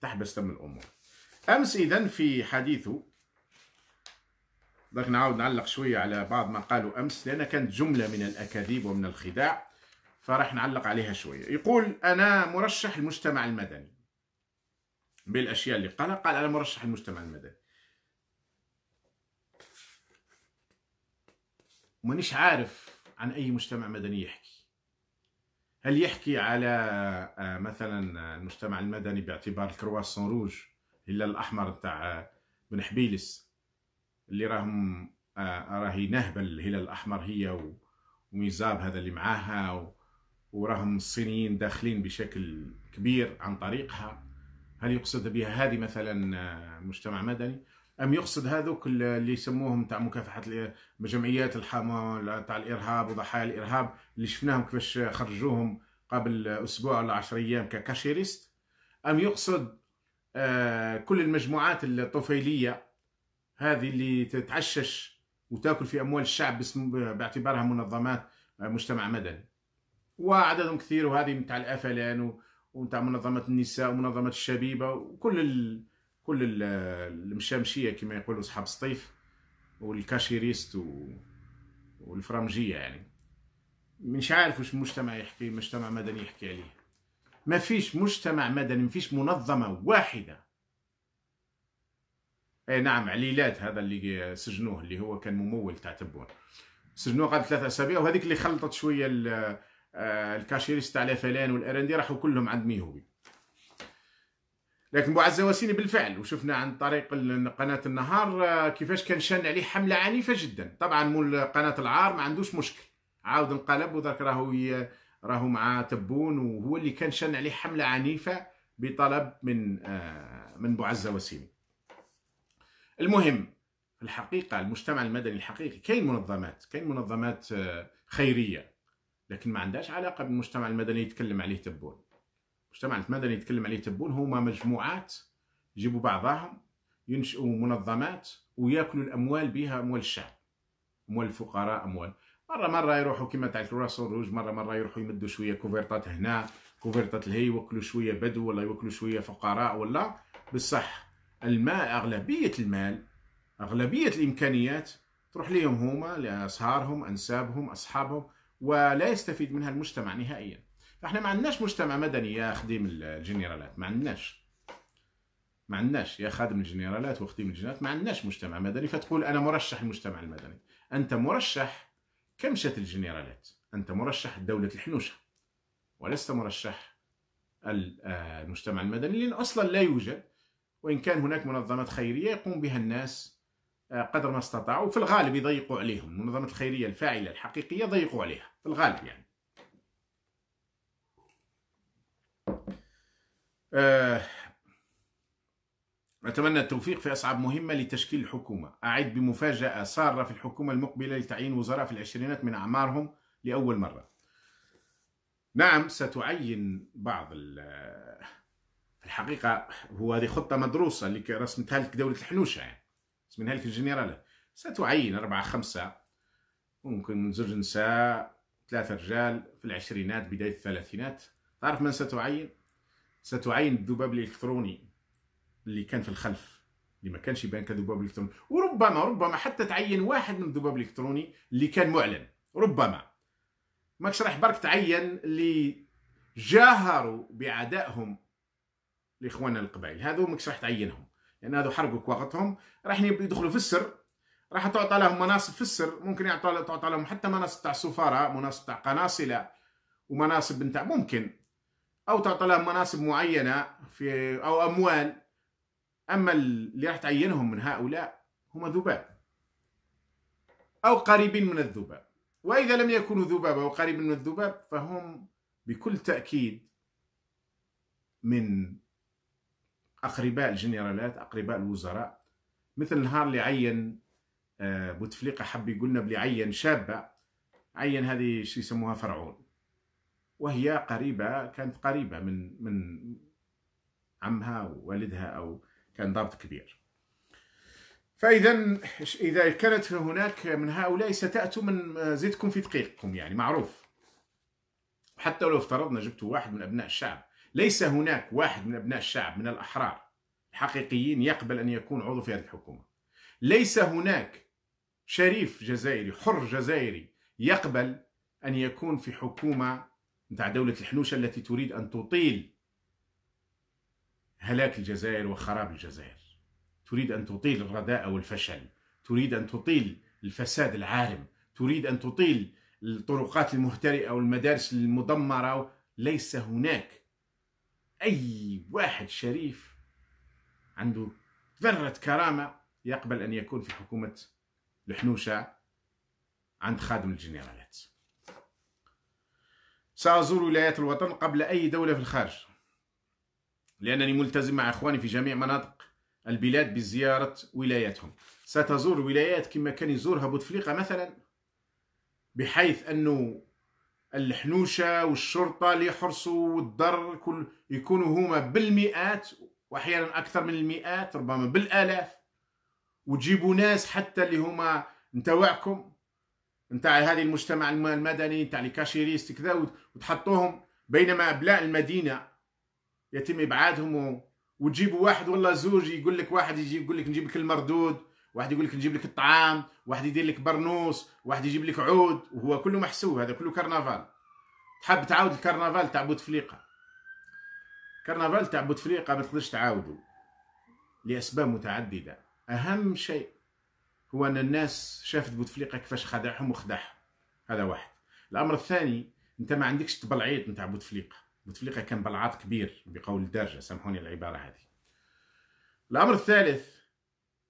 تحبس تم الامور امس اذا في حديثه باغي نعاود نعلق شويه على بعض ما قالوا امس لان كانت جمله من الاكاذيب ومن الخداع فراح نعلق عليها شويه يقول انا مرشح المجتمع المدني بالاشياء اللي قالها قال انا مرشح المجتمع المدني مانيش عارف عن اي مجتمع مدني يحكي هل يحكي على آه، مثلا المجتمع المدني باعتبار الكرواسون روج الا الاحمر نتاع آه، بن حبيلس اللي راهم آه، راهي ناهبه الهلال الاحمر هي وميزاب هذا اللي معاها وراهم الصينيين داخلين بشكل كبير عن طريقها هل يقصد بها هذه مثلا آه، مجتمع مدني ام يقصد هذوك اللي يسموهم تاع مكافحه جمعيات الحماه تاع الارهاب وضحايا الارهاب اللي شفناهم كيفاش خرجوهم قبل اسبوع ولا 10 ايام ككاشيريست ام يقصد آه، كل المجموعات الطفيليه هذه اللي تتعشش وتاكل في اموال الشعب باعتبارها منظمات آه، مجتمع مدني وعددهم كثير وهذه نتاع الافلان ونتاع منظمات النساء ومنظمات الشبيبه وكل ال... كل المشامشيه كما يقولوا اصحاب الصيف والكاشيريست و... والفرمجيه يعني مش عارف واش مجتمع يحكي مجتمع مدني يحكي عليه ما فيش مجتمع مدني ما فيش منظمه واحده اي نعم عليلات هذا اللي سجنوه اللي هو كان ممول تاع تبون سجنوه قبل ثلاثة اسابيع وهذيك اللي خلطت شويه آه، الكاشيريس تاع لافلان والارندي راحوا كلهم عند ميهوبي لكن بوعز زواسيني بالفعل وشفنا عن طريق قناة النهار آه، كيفاش كان شن عليه حملة عنيفة جدا طبعا مول قناة العار ما عندوش مشكل عاود انقلب وذاك راهو راهو مع تبون وهو اللي كان شن عليه حملة عنيفة بطلب من آه، من بوعز زواسيني المهم الحقيقة المجتمع المدني الحقيقي كاين منظمات كاين منظمات آه، خيرية لكن ما عندهاش علاقة بالمجتمع المدني يتكلم عليه تبون المجتمع المدني يتكلم عليه تبون هما مجموعات يجيبوا بعضهم ينشئوا منظمات وياكلوا الأموال بها أموال الشعب أموال الفقراء أموال مرة مرة يروحوا كما تاع راس والروج مرة مرة يروحوا يمدوا شوية كوفيرتات هنا كوفيرتات لهي يوكلوا شوية بدو ولا يوكلوا شوية فقراء ولا بصح المال أغلبية المال أغلبية الإمكانيات تروح لهم هما لأسهارهم أنسابهم أصحابهم ولا يستفيد منها المجتمع نهائيا فإحنا ما عندناش مجتمع مدني يا خديم الجنرالات ما عندناش ما عندناش يا خادم الجنرالات وخديم الجنرالات ما عندناش مجتمع مدني فتقول أنا مرشح المجتمع المدني أنت مرشح كمشة الجنرالات أنت مرشح دولة الحنوشة ولست مرشح آه، المجتمع المدني لأن أصلا لا يوجد وإن كان هناك منظمات خيرية يقوم بها الناس آه، قدر ما استطاعوا في الغالب يضيقوا عليهم المنظمات الخيرية الفاعلة الحقيقية ضيقوا عليها في الغالب يعني آه، أتمنى التوفيق في أصعب مهمة لتشكيل الحكومة أعد بمفاجأة سارة في الحكومة المقبلة لتعيين وزراء في العشرينات من أعمارهم لأول مرة نعم ستعين بعض الحقيقه هو هذه خطه مدروسه اللي رسمتها لك دوله الحنوشه يعني رسمها لك الجنرالات ستعين اربعه خمسه ممكن زوج نساء ثلاثه رجال في العشرينات بدايه الثلاثينات تعرف من ستعين؟ ستعين الذباب الالكتروني اللي كان في الخلف اللي ما كانش يبان كذباب الكتروني وربما ربما حتى تعين واحد من الذباب الالكتروني اللي كان معلن ربما ماكش راح برك تعين اللي جاهروا بعدائهم لاخواننا القبائل هذو ماكش راح تعينهم لان يعني هذو حرقوا وقتهم راح يدخلوا في السر راح تعطى لهم مناصب في السر ممكن يعطى تعطى لهم حتى مناصب تاع سفراء مناصب تاع قناصله ومناصب نتاع ممكن او تعطى لهم مناصب معينه في او اموال اما اللي راح تعينهم من هؤلاء هم ذباب او قريبين من الذباب واذا لم يكونوا ذباب او قريبين من الذباب فهم بكل تاكيد من اقرباء الجنرالات اقرباء الوزراء مثل النهار اللي عين آه، بوتفليقه حب يقولنا بلي عين شابه عين هذه شو يسموها فرعون وهي قريبه كانت قريبه من من عمها ووالدها او كان ضابط كبير فاذا اذا كانت هناك من هؤلاء ستاتوا من آه، زيدكم في دقيقكم يعني معروف حتى لو افترضنا جبتوا واحد من ابناء الشعب ليس هناك واحد من أبناء الشعب من الأحرار الحقيقيين يقبل أن يكون عضو في هذه الحكومة ليس هناك شريف جزائري حر جزائري يقبل أن يكون في حكومة نتاع دولة الحنوشة التي تريد أن تطيل هلاك الجزائر وخراب الجزائر تريد أن تطيل الرداءة والفشل تريد أن تطيل الفساد العارم تريد أن تطيل الطرقات المهترئة والمدارس المدمرة ليس هناك أي واحد شريف عنده ذرة كرامة يقبل أن يكون في حكومة الحنوشة عند خادم الجنرالات سأزور ولايات الوطن قبل أي دولة في الخارج لأنني ملتزم مع أخواني في جميع مناطق البلاد بزيارة ولاياتهم ستزور ولايات كما كان يزورها بوتفليقة مثلا بحيث أنه الحنوشه والشرطه اللي يحرصوا والضر كل يكونوا هما بالمئات واحيانا اكثر من المئات ربما بالالاف وتجيبوا ناس حتى اللي هما نتوعكم نتاع هذه المجتمع المدني نتاع الكاشيريست كذا وتحطوهم بينما ابناء المدينه يتم ابعادهم وتجيبوا واحد والله زوج يقول لك واحد يجي يقول لك نجيب لك المردود واحد يقول لك نجيب لك الطعام واحد يدير لك برنوس واحد يجيب لك عود وهو كله محسوب هذا كله كرنفال تحب تعاود الكرنفال تاع بوتفليقه كرنفال تاع بوتفليقه ما تقدرش تعاودو لاسباب متعدده اهم شيء هو ان الناس شافت بوتفليقه كيفاش خدعهم وخدعهم هذا واحد الامر الثاني انت ما عندكش تبلعيط نتاع بوتفليقه بوتفليقه كان بلعاط كبير بقول الدرجه سامحوني العباره هذه الامر الثالث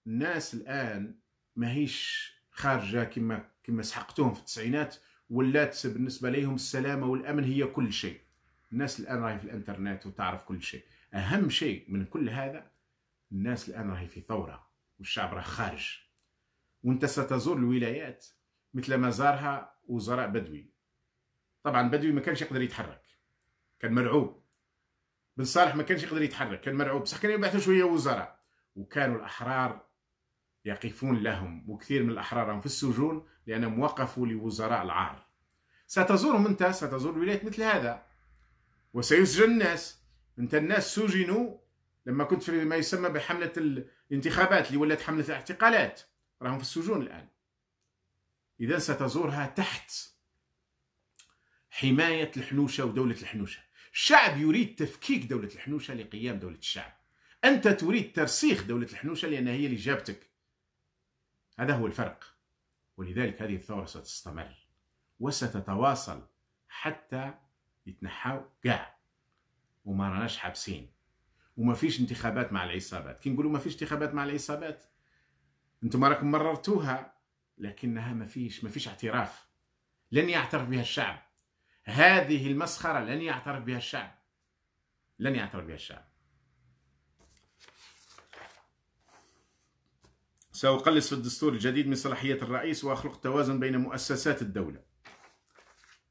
الناس الان ماهيش خارجه كما كما سحقتهم في التسعينات ولات بالنسبه لهم السلامه والامن هي كل شيء الناس الان راهي في الانترنت وتعرف كل شيء اهم شيء من كل هذا الناس الان راهي في ثوره والشعب راه خارج وانت ستزور الولايات مثل ما زارها وزراء بدوي طبعا بدوي ما كانش يقدر يتحرك كان مرعوب بن صالح ما كانش يقدر يتحرك كان مرعوب بصح كانوا يبعثوا شويه وزراء وكانوا الاحرار يقفون لهم وكثير من الأحرار في السجون لأنهم وقفوا لوزراء العار ستزورهم أنت ستزور ولاية مثل هذا وسيسجن الناس أنت الناس سجنوا لما كنت في ما يسمى بحملة الانتخابات اللي ولات حملة الاعتقالات راهم في السجون الآن إذا ستزورها تحت حماية الحنوشة ودولة الحنوشة الشعب يريد تفكيك دولة الحنوشة لقيام دولة الشعب أنت تريد ترسيخ دولة الحنوشة لأنها هي اللي جابتك هذا هو الفرق ولذلك هذه الثورة ستستمر وستتواصل حتى يتنحوا كاع وما راناش حابسين وما فيش انتخابات مع العصابات كي نقولوا ما فيش انتخابات مع العصابات انتم راكم مررتوها لكنها ما فيش ما فيش اعتراف لن يعترف بها الشعب هذه المسخرة لن يعترف بها الشعب لن يعترف بها الشعب سأقلص في الدستور الجديد من صلاحية الرئيس وأخلق توازن بين مؤسسات الدولة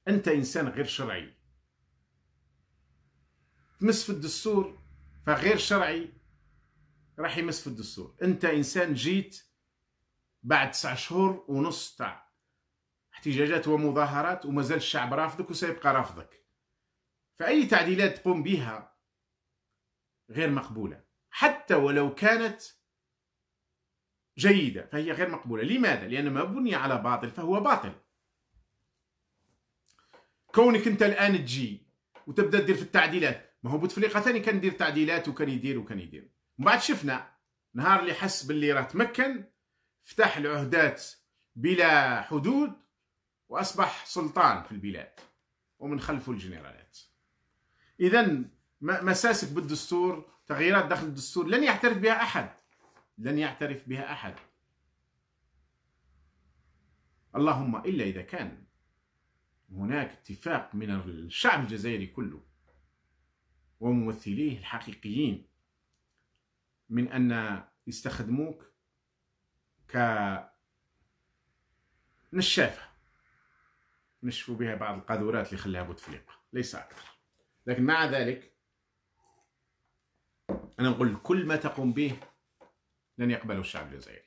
أنت إنسان غير شرعي تمس في الدستور فغير شرعي راح يمس في الدستور أنت إنسان جيت بعد تسع شهور ونص تاع احتجاجات ومظاهرات ومازال الشعب رافضك وسيبقى رافضك فأي تعديلات تقوم بها غير مقبولة حتى ولو كانت جيدة فهي غير مقبولة لماذا؟ لأن ما بني على باطل فهو باطل كونك أنت الآن تجي وتبدا تدير في التعديلات ما هو بوتفليقه ثاني كان يدير تعديلات وكان يدير وكان يدير من بعد شفنا نهار اللي حس باللي راه تمكن فتح العهدات بلا حدود واصبح سلطان في البلاد ومن خلفه الجنرالات اذا مساسك بالدستور تغييرات داخل الدستور لن يعترف بها احد لن يعترف بها أحد اللهم إلا إذا كان هناك اتفاق من الشعب الجزائري كله وممثليه الحقيقيين من أن يستخدموك كنشافة نشفوا بها بعض القاذورات اللي خلاها بوتفليقة ليس أكثر لكن مع ذلك أنا نقول كل ما تقوم به لن يقبله الشعب الجزائري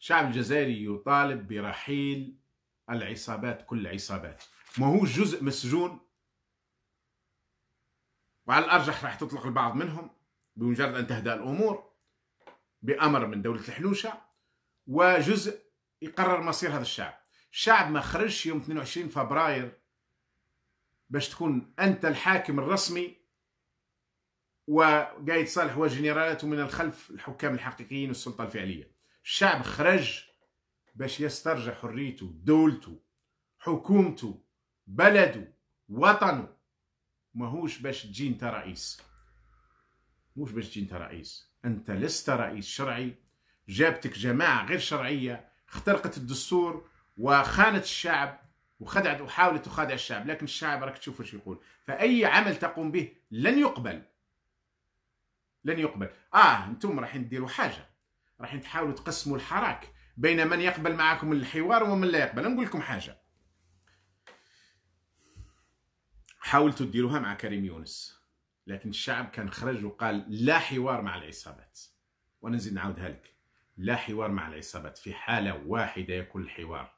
الشعب الجزائري يطالب برحيل العصابات كل العصابات ما هو جزء مسجون وعلى الأرجح راح تطلق البعض منهم بمجرد أن تهدأ الأمور بأمر من دولة الحلوشة وجزء يقرر مصير هذا الشعب الشعب ما خرجش يوم 22 فبراير باش تكون أنت الحاكم الرسمي وقايد صالح وجنرالاته من الخلف الحكام الحقيقيين والسلطة الفعلية الشعب خرج باش يسترجع حريته دولته حكومته بلده وطنه ماهوش باش تجي انت رئيس موش باش تجي انت رئيس انت لست رئيس شرعي جابتك جماعة غير شرعية اخترقت الدستور وخانت الشعب وخدعت وحاولت تخادع الشعب لكن الشعب راك تشوف واش يقول فأي عمل تقوم به لن يقبل لن يقبل اه انتم رايحين ديروا حاجه رايحين تحاولوا تقسموا الحراك بين من يقبل معكم الحوار ومن لا يقبل نقول لكم حاجه حاولتوا ديروها مع كريم يونس لكن الشعب كان خرج وقال لا حوار مع العصابات وانا نزيد نعاودها لك لا حوار مع العصابات في حاله واحده يكون الحوار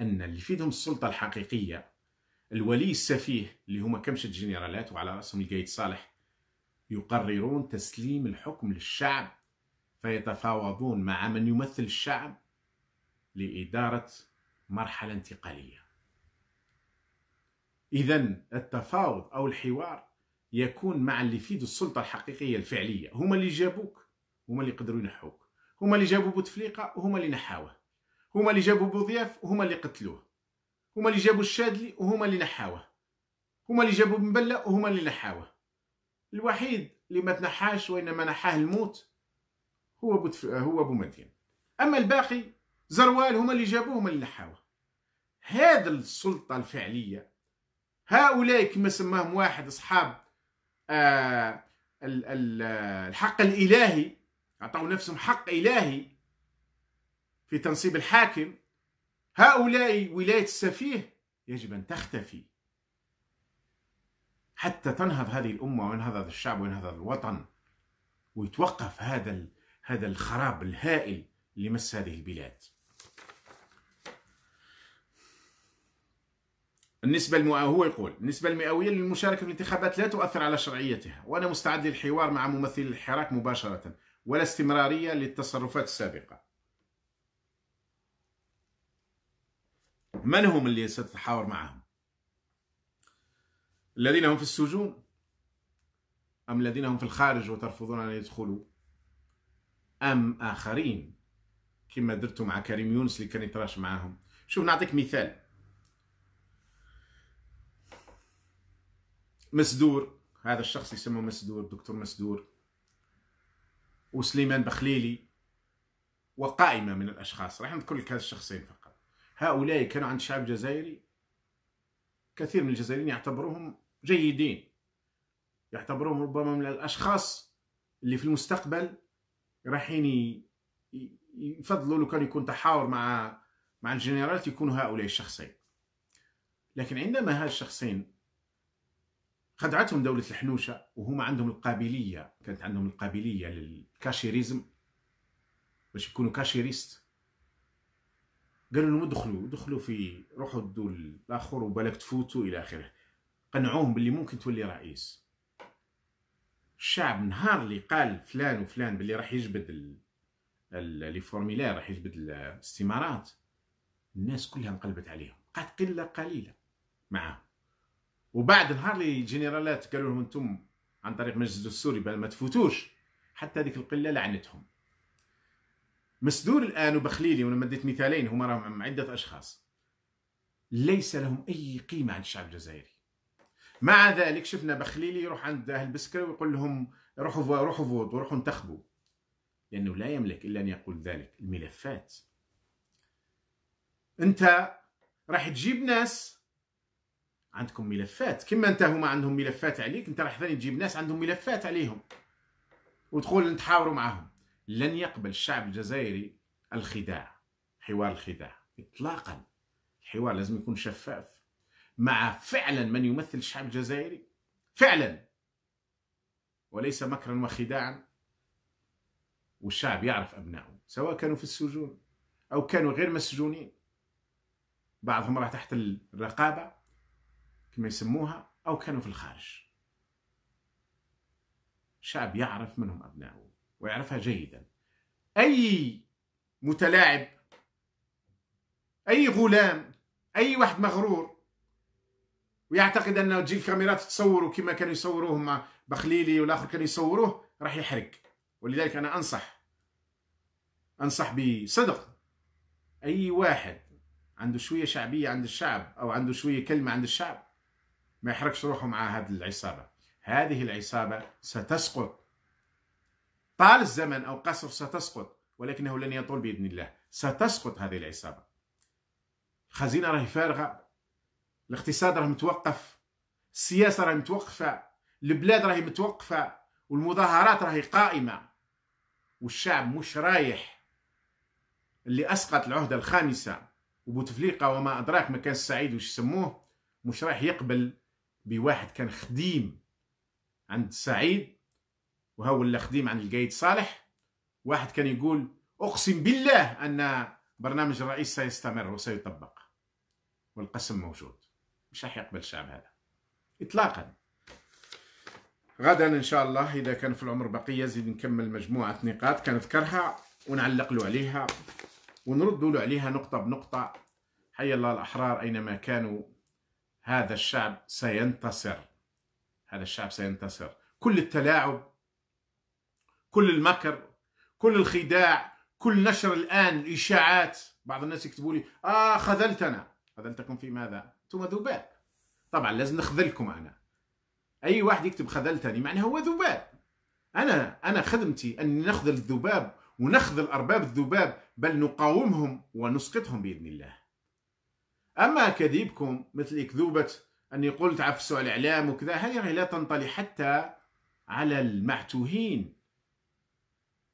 ان اللي فيهم السلطه الحقيقيه الولي السفيه اللي هما كمشه جنرالات وعلى راسهم القايد صالح يقررون تسليم الحكم للشعب فيتفاوضون مع من يمثل الشعب لإدارة مرحلة انتقالية إذا التفاوض أو الحوار يكون مع اللي في السلطة الحقيقية الفعلية هما اللي جابوك هما اللي قدروا ينحوك هما اللي جابوا بوتفليقة وهما اللي نحاوه هما اللي جابوا بوضياف وهما اللي قتلوه هما اللي جابوا الشادلي وهما اللي نحاوه هما اللي جابوا بنبلة وهما اللي نحاوه الوحيد اللي ما تنحاش وإنما نحاه الموت هو بوتف... هو أبو مدين أما الباقي زروال هما اللي جابوهم اللي نحاوه هذا السلطة الفعلية هؤلاء كما سماهم واحد أصحاب آه الحق الإلهي أعطوا نفسهم حق إلهي في تنصيب الحاكم هؤلاء ولاية السفيه يجب أن تختفي حتى تنهض هذه الأمة وينهض هذا الشعب وينهض هذا الوطن ويتوقف هذا هذا الخراب الهائل اللي مس هذه البلاد النسبة المئوية هو يقول النسبة المئوية للمشاركة في الانتخابات لا تؤثر على شرعيتها وأنا مستعد للحوار مع ممثل الحراك مباشرة ولا استمرارية للتصرفات السابقة من هم اللي ستتحاور معهم الذين هم في السجون أم الذين هم في الخارج وترفضون أن يدخلوا أم آخرين كما درتوا مع كريم يونس اللي كان يتراش معاهم شوف نعطيك مثال مسدور هذا الشخص يسمى مسدور دكتور مسدور وسليمان بخليلي وقائمة من الأشخاص راح نذكر لك هذا الشخصين فقط هؤلاء كانوا عند الشعب الجزائري كثير من الجزائريين يعتبروهم جيدين يعتبروهم ربما من الاشخاص اللي في المستقبل رايحين يفضلوا لو كان يكون تحاور مع مع الجنرالات يكونوا هؤلاء الشخصين لكن عندما هاد الشخصين خدعتهم دولة الحنوشة وهما عندهم القابلية كانت عندهم القابلية للكاشيريزم باش يكونوا كاشيريست قالوا لهم دخلوا دخلوا في روحوا الدول الاخر وبالك تفوتوا الى اخره قنعوهم باللي ممكن تولي رئيس الشعب نهار اللي قال فلان وفلان باللي راح يجبد لي فورميلير راح يجبد الاستمارات الناس كلها انقلبت عليهم بقات قله قليله معاهم وبعد نهار اللي الجنرالات قالوا لهم انتم عن طريق مجلس السوري ما تفوتوش حتى هذيك القله لعنتهم مسدور الان وبخليلي ولما مديت مثالين هما راهم عده اشخاص ليس لهم اي قيمه عند الشعب الجزائري مع ذلك شفنا بخليلي يروح عند اهل بسكره ويقول لهم روحوا روحوا فوتوا روحوا انتخبوا لانه لا يملك الا ان يقول ذلك الملفات انت راح تجيب ناس عندكم ملفات كما انت هما عندهم ملفات عليك انت راح ثاني تجيب ناس عندهم ملفات عليهم وتقول نتحاوروا معهم لن يقبل الشعب الجزائري الخداع حوار الخداع اطلاقا الحوار لازم يكون شفاف مع فعلا من يمثل الشعب الجزائري فعلا وليس مكرا وخداعا والشعب يعرف أبنائه سواء كانوا في السجون أو كانوا غير مسجونين بعضهم راح تحت الرقابة كما يسموها أو كانوا في الخارج الشعب يعرف منهم أبنائه ويعرفها جيدا أي متلاعب أي غلام أي واحد مغرور ويعتقد انه تجي الكاميرات تصوره كما كانوا يصوروه مع بخليلي والاخر كانوا يصوروه راح يحرق ولذلك انا انصح انصح بصدق اي واحد عنده شويه شعبيه عند الشعب او عنده شويه كلمه عند الشعب ما يحرقش روحه مع هذه العصابه هذه العصابه ستسقط طال الزمن او قصر ستسقط ولكنه لن يطول باذن الله ستسقط هذه العصابه خزينه راهي فارغه الاقتصاد راه متوقف السياسه راهي متوقفه البلاد راهي متوقفه والمظاهرات راهي قائمه والشعب مش رايح اللي اسقط العهده الخامسه وبوتفليقه وما ادراك ما كان السعيد وش يسموه مش رايح يقبل بواحد كان خديم عند سعيد وهو ولا خديم عند القايد صالح واحد كان يقول اقسم بالله ان برنامج الرئيس سيستمر وسيطبق والقسم موجود مش راح يقبل الشعب هذا اطلاقا غدا ان شاء الله اذا كان في العمر بقيه زيد نكمل مجموعه نقاط كنذكرها ونعلق له عليها ونرد له عليها نقطه بنقطه حي الله الاحرار اينما كانوا هذا الشعب سينتصر هذا الشعب سينتصر كل التلاعب كل المكر كل الخداع كل نشر الان الاشاعات بعض الناس يكتبوا لي اه خذلتنا خذلتكم في ماذا؟ انتم ذباب طبعا لازم نخذلكم انا اي واحد يكتب خذلتني معناه هو ذباب انا انا خدمتي اني نخذل الذباب ونخذل ارباب الذباب بل نقاومهم ونسقطهم باذن الله اما كذبكم مثل كذوبه اني قلت عفسوا على الاعلام وكذا هذه يعني لا تنطلي حتى على المعتوهين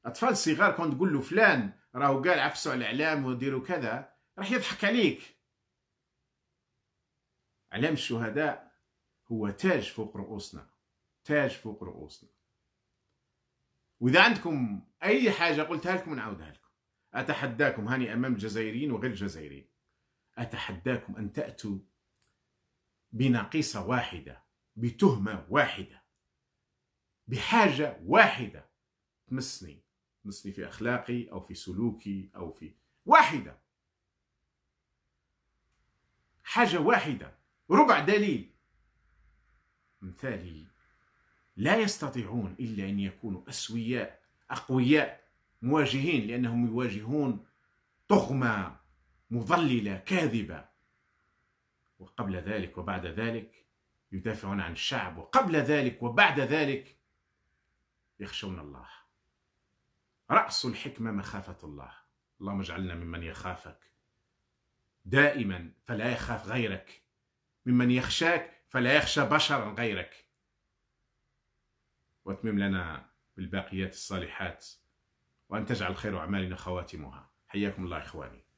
اطفال صغار كون تقول له فلان راهو قال عفسوا على الاعلام وديروا كذا راح يضحك عليك علم الشهداء هو تاج فوق رؤوسنا تاج فوق رؤوسنا واذا عندكم اي حاجه قلتها لكم نعاودها لكم اتحداكم هاني امام الجزائريين وغير الجزائريين اتحداكم ان تاتوا بناقصه واحده بتهمه واحده بحاجه واحده تمسني تمسني في اخلاقي او في سلوكي او في واحده حاجه واحده ربع دليل مثالي لا يستطيعون إلا أن يكونوا أسوياء أقوياء مواجهين لأنهم يواجهون طغمة مضللة كاذبة وقبل ذلك وبعد ذلك يدافعون عن الشعب وقبل ذلك وبعد ذلك يخشون الله رأس الحكمة مخافة الله اللهم اجعلنا ممن يخافك دائما فلا يخاف غيرك ممن يخشاك فلا يخشى بشرا غيرك واتمم لنا بالباقيات الصالحات وأن تجعل خير أعمالنا خواتمها حياكم الله إخواني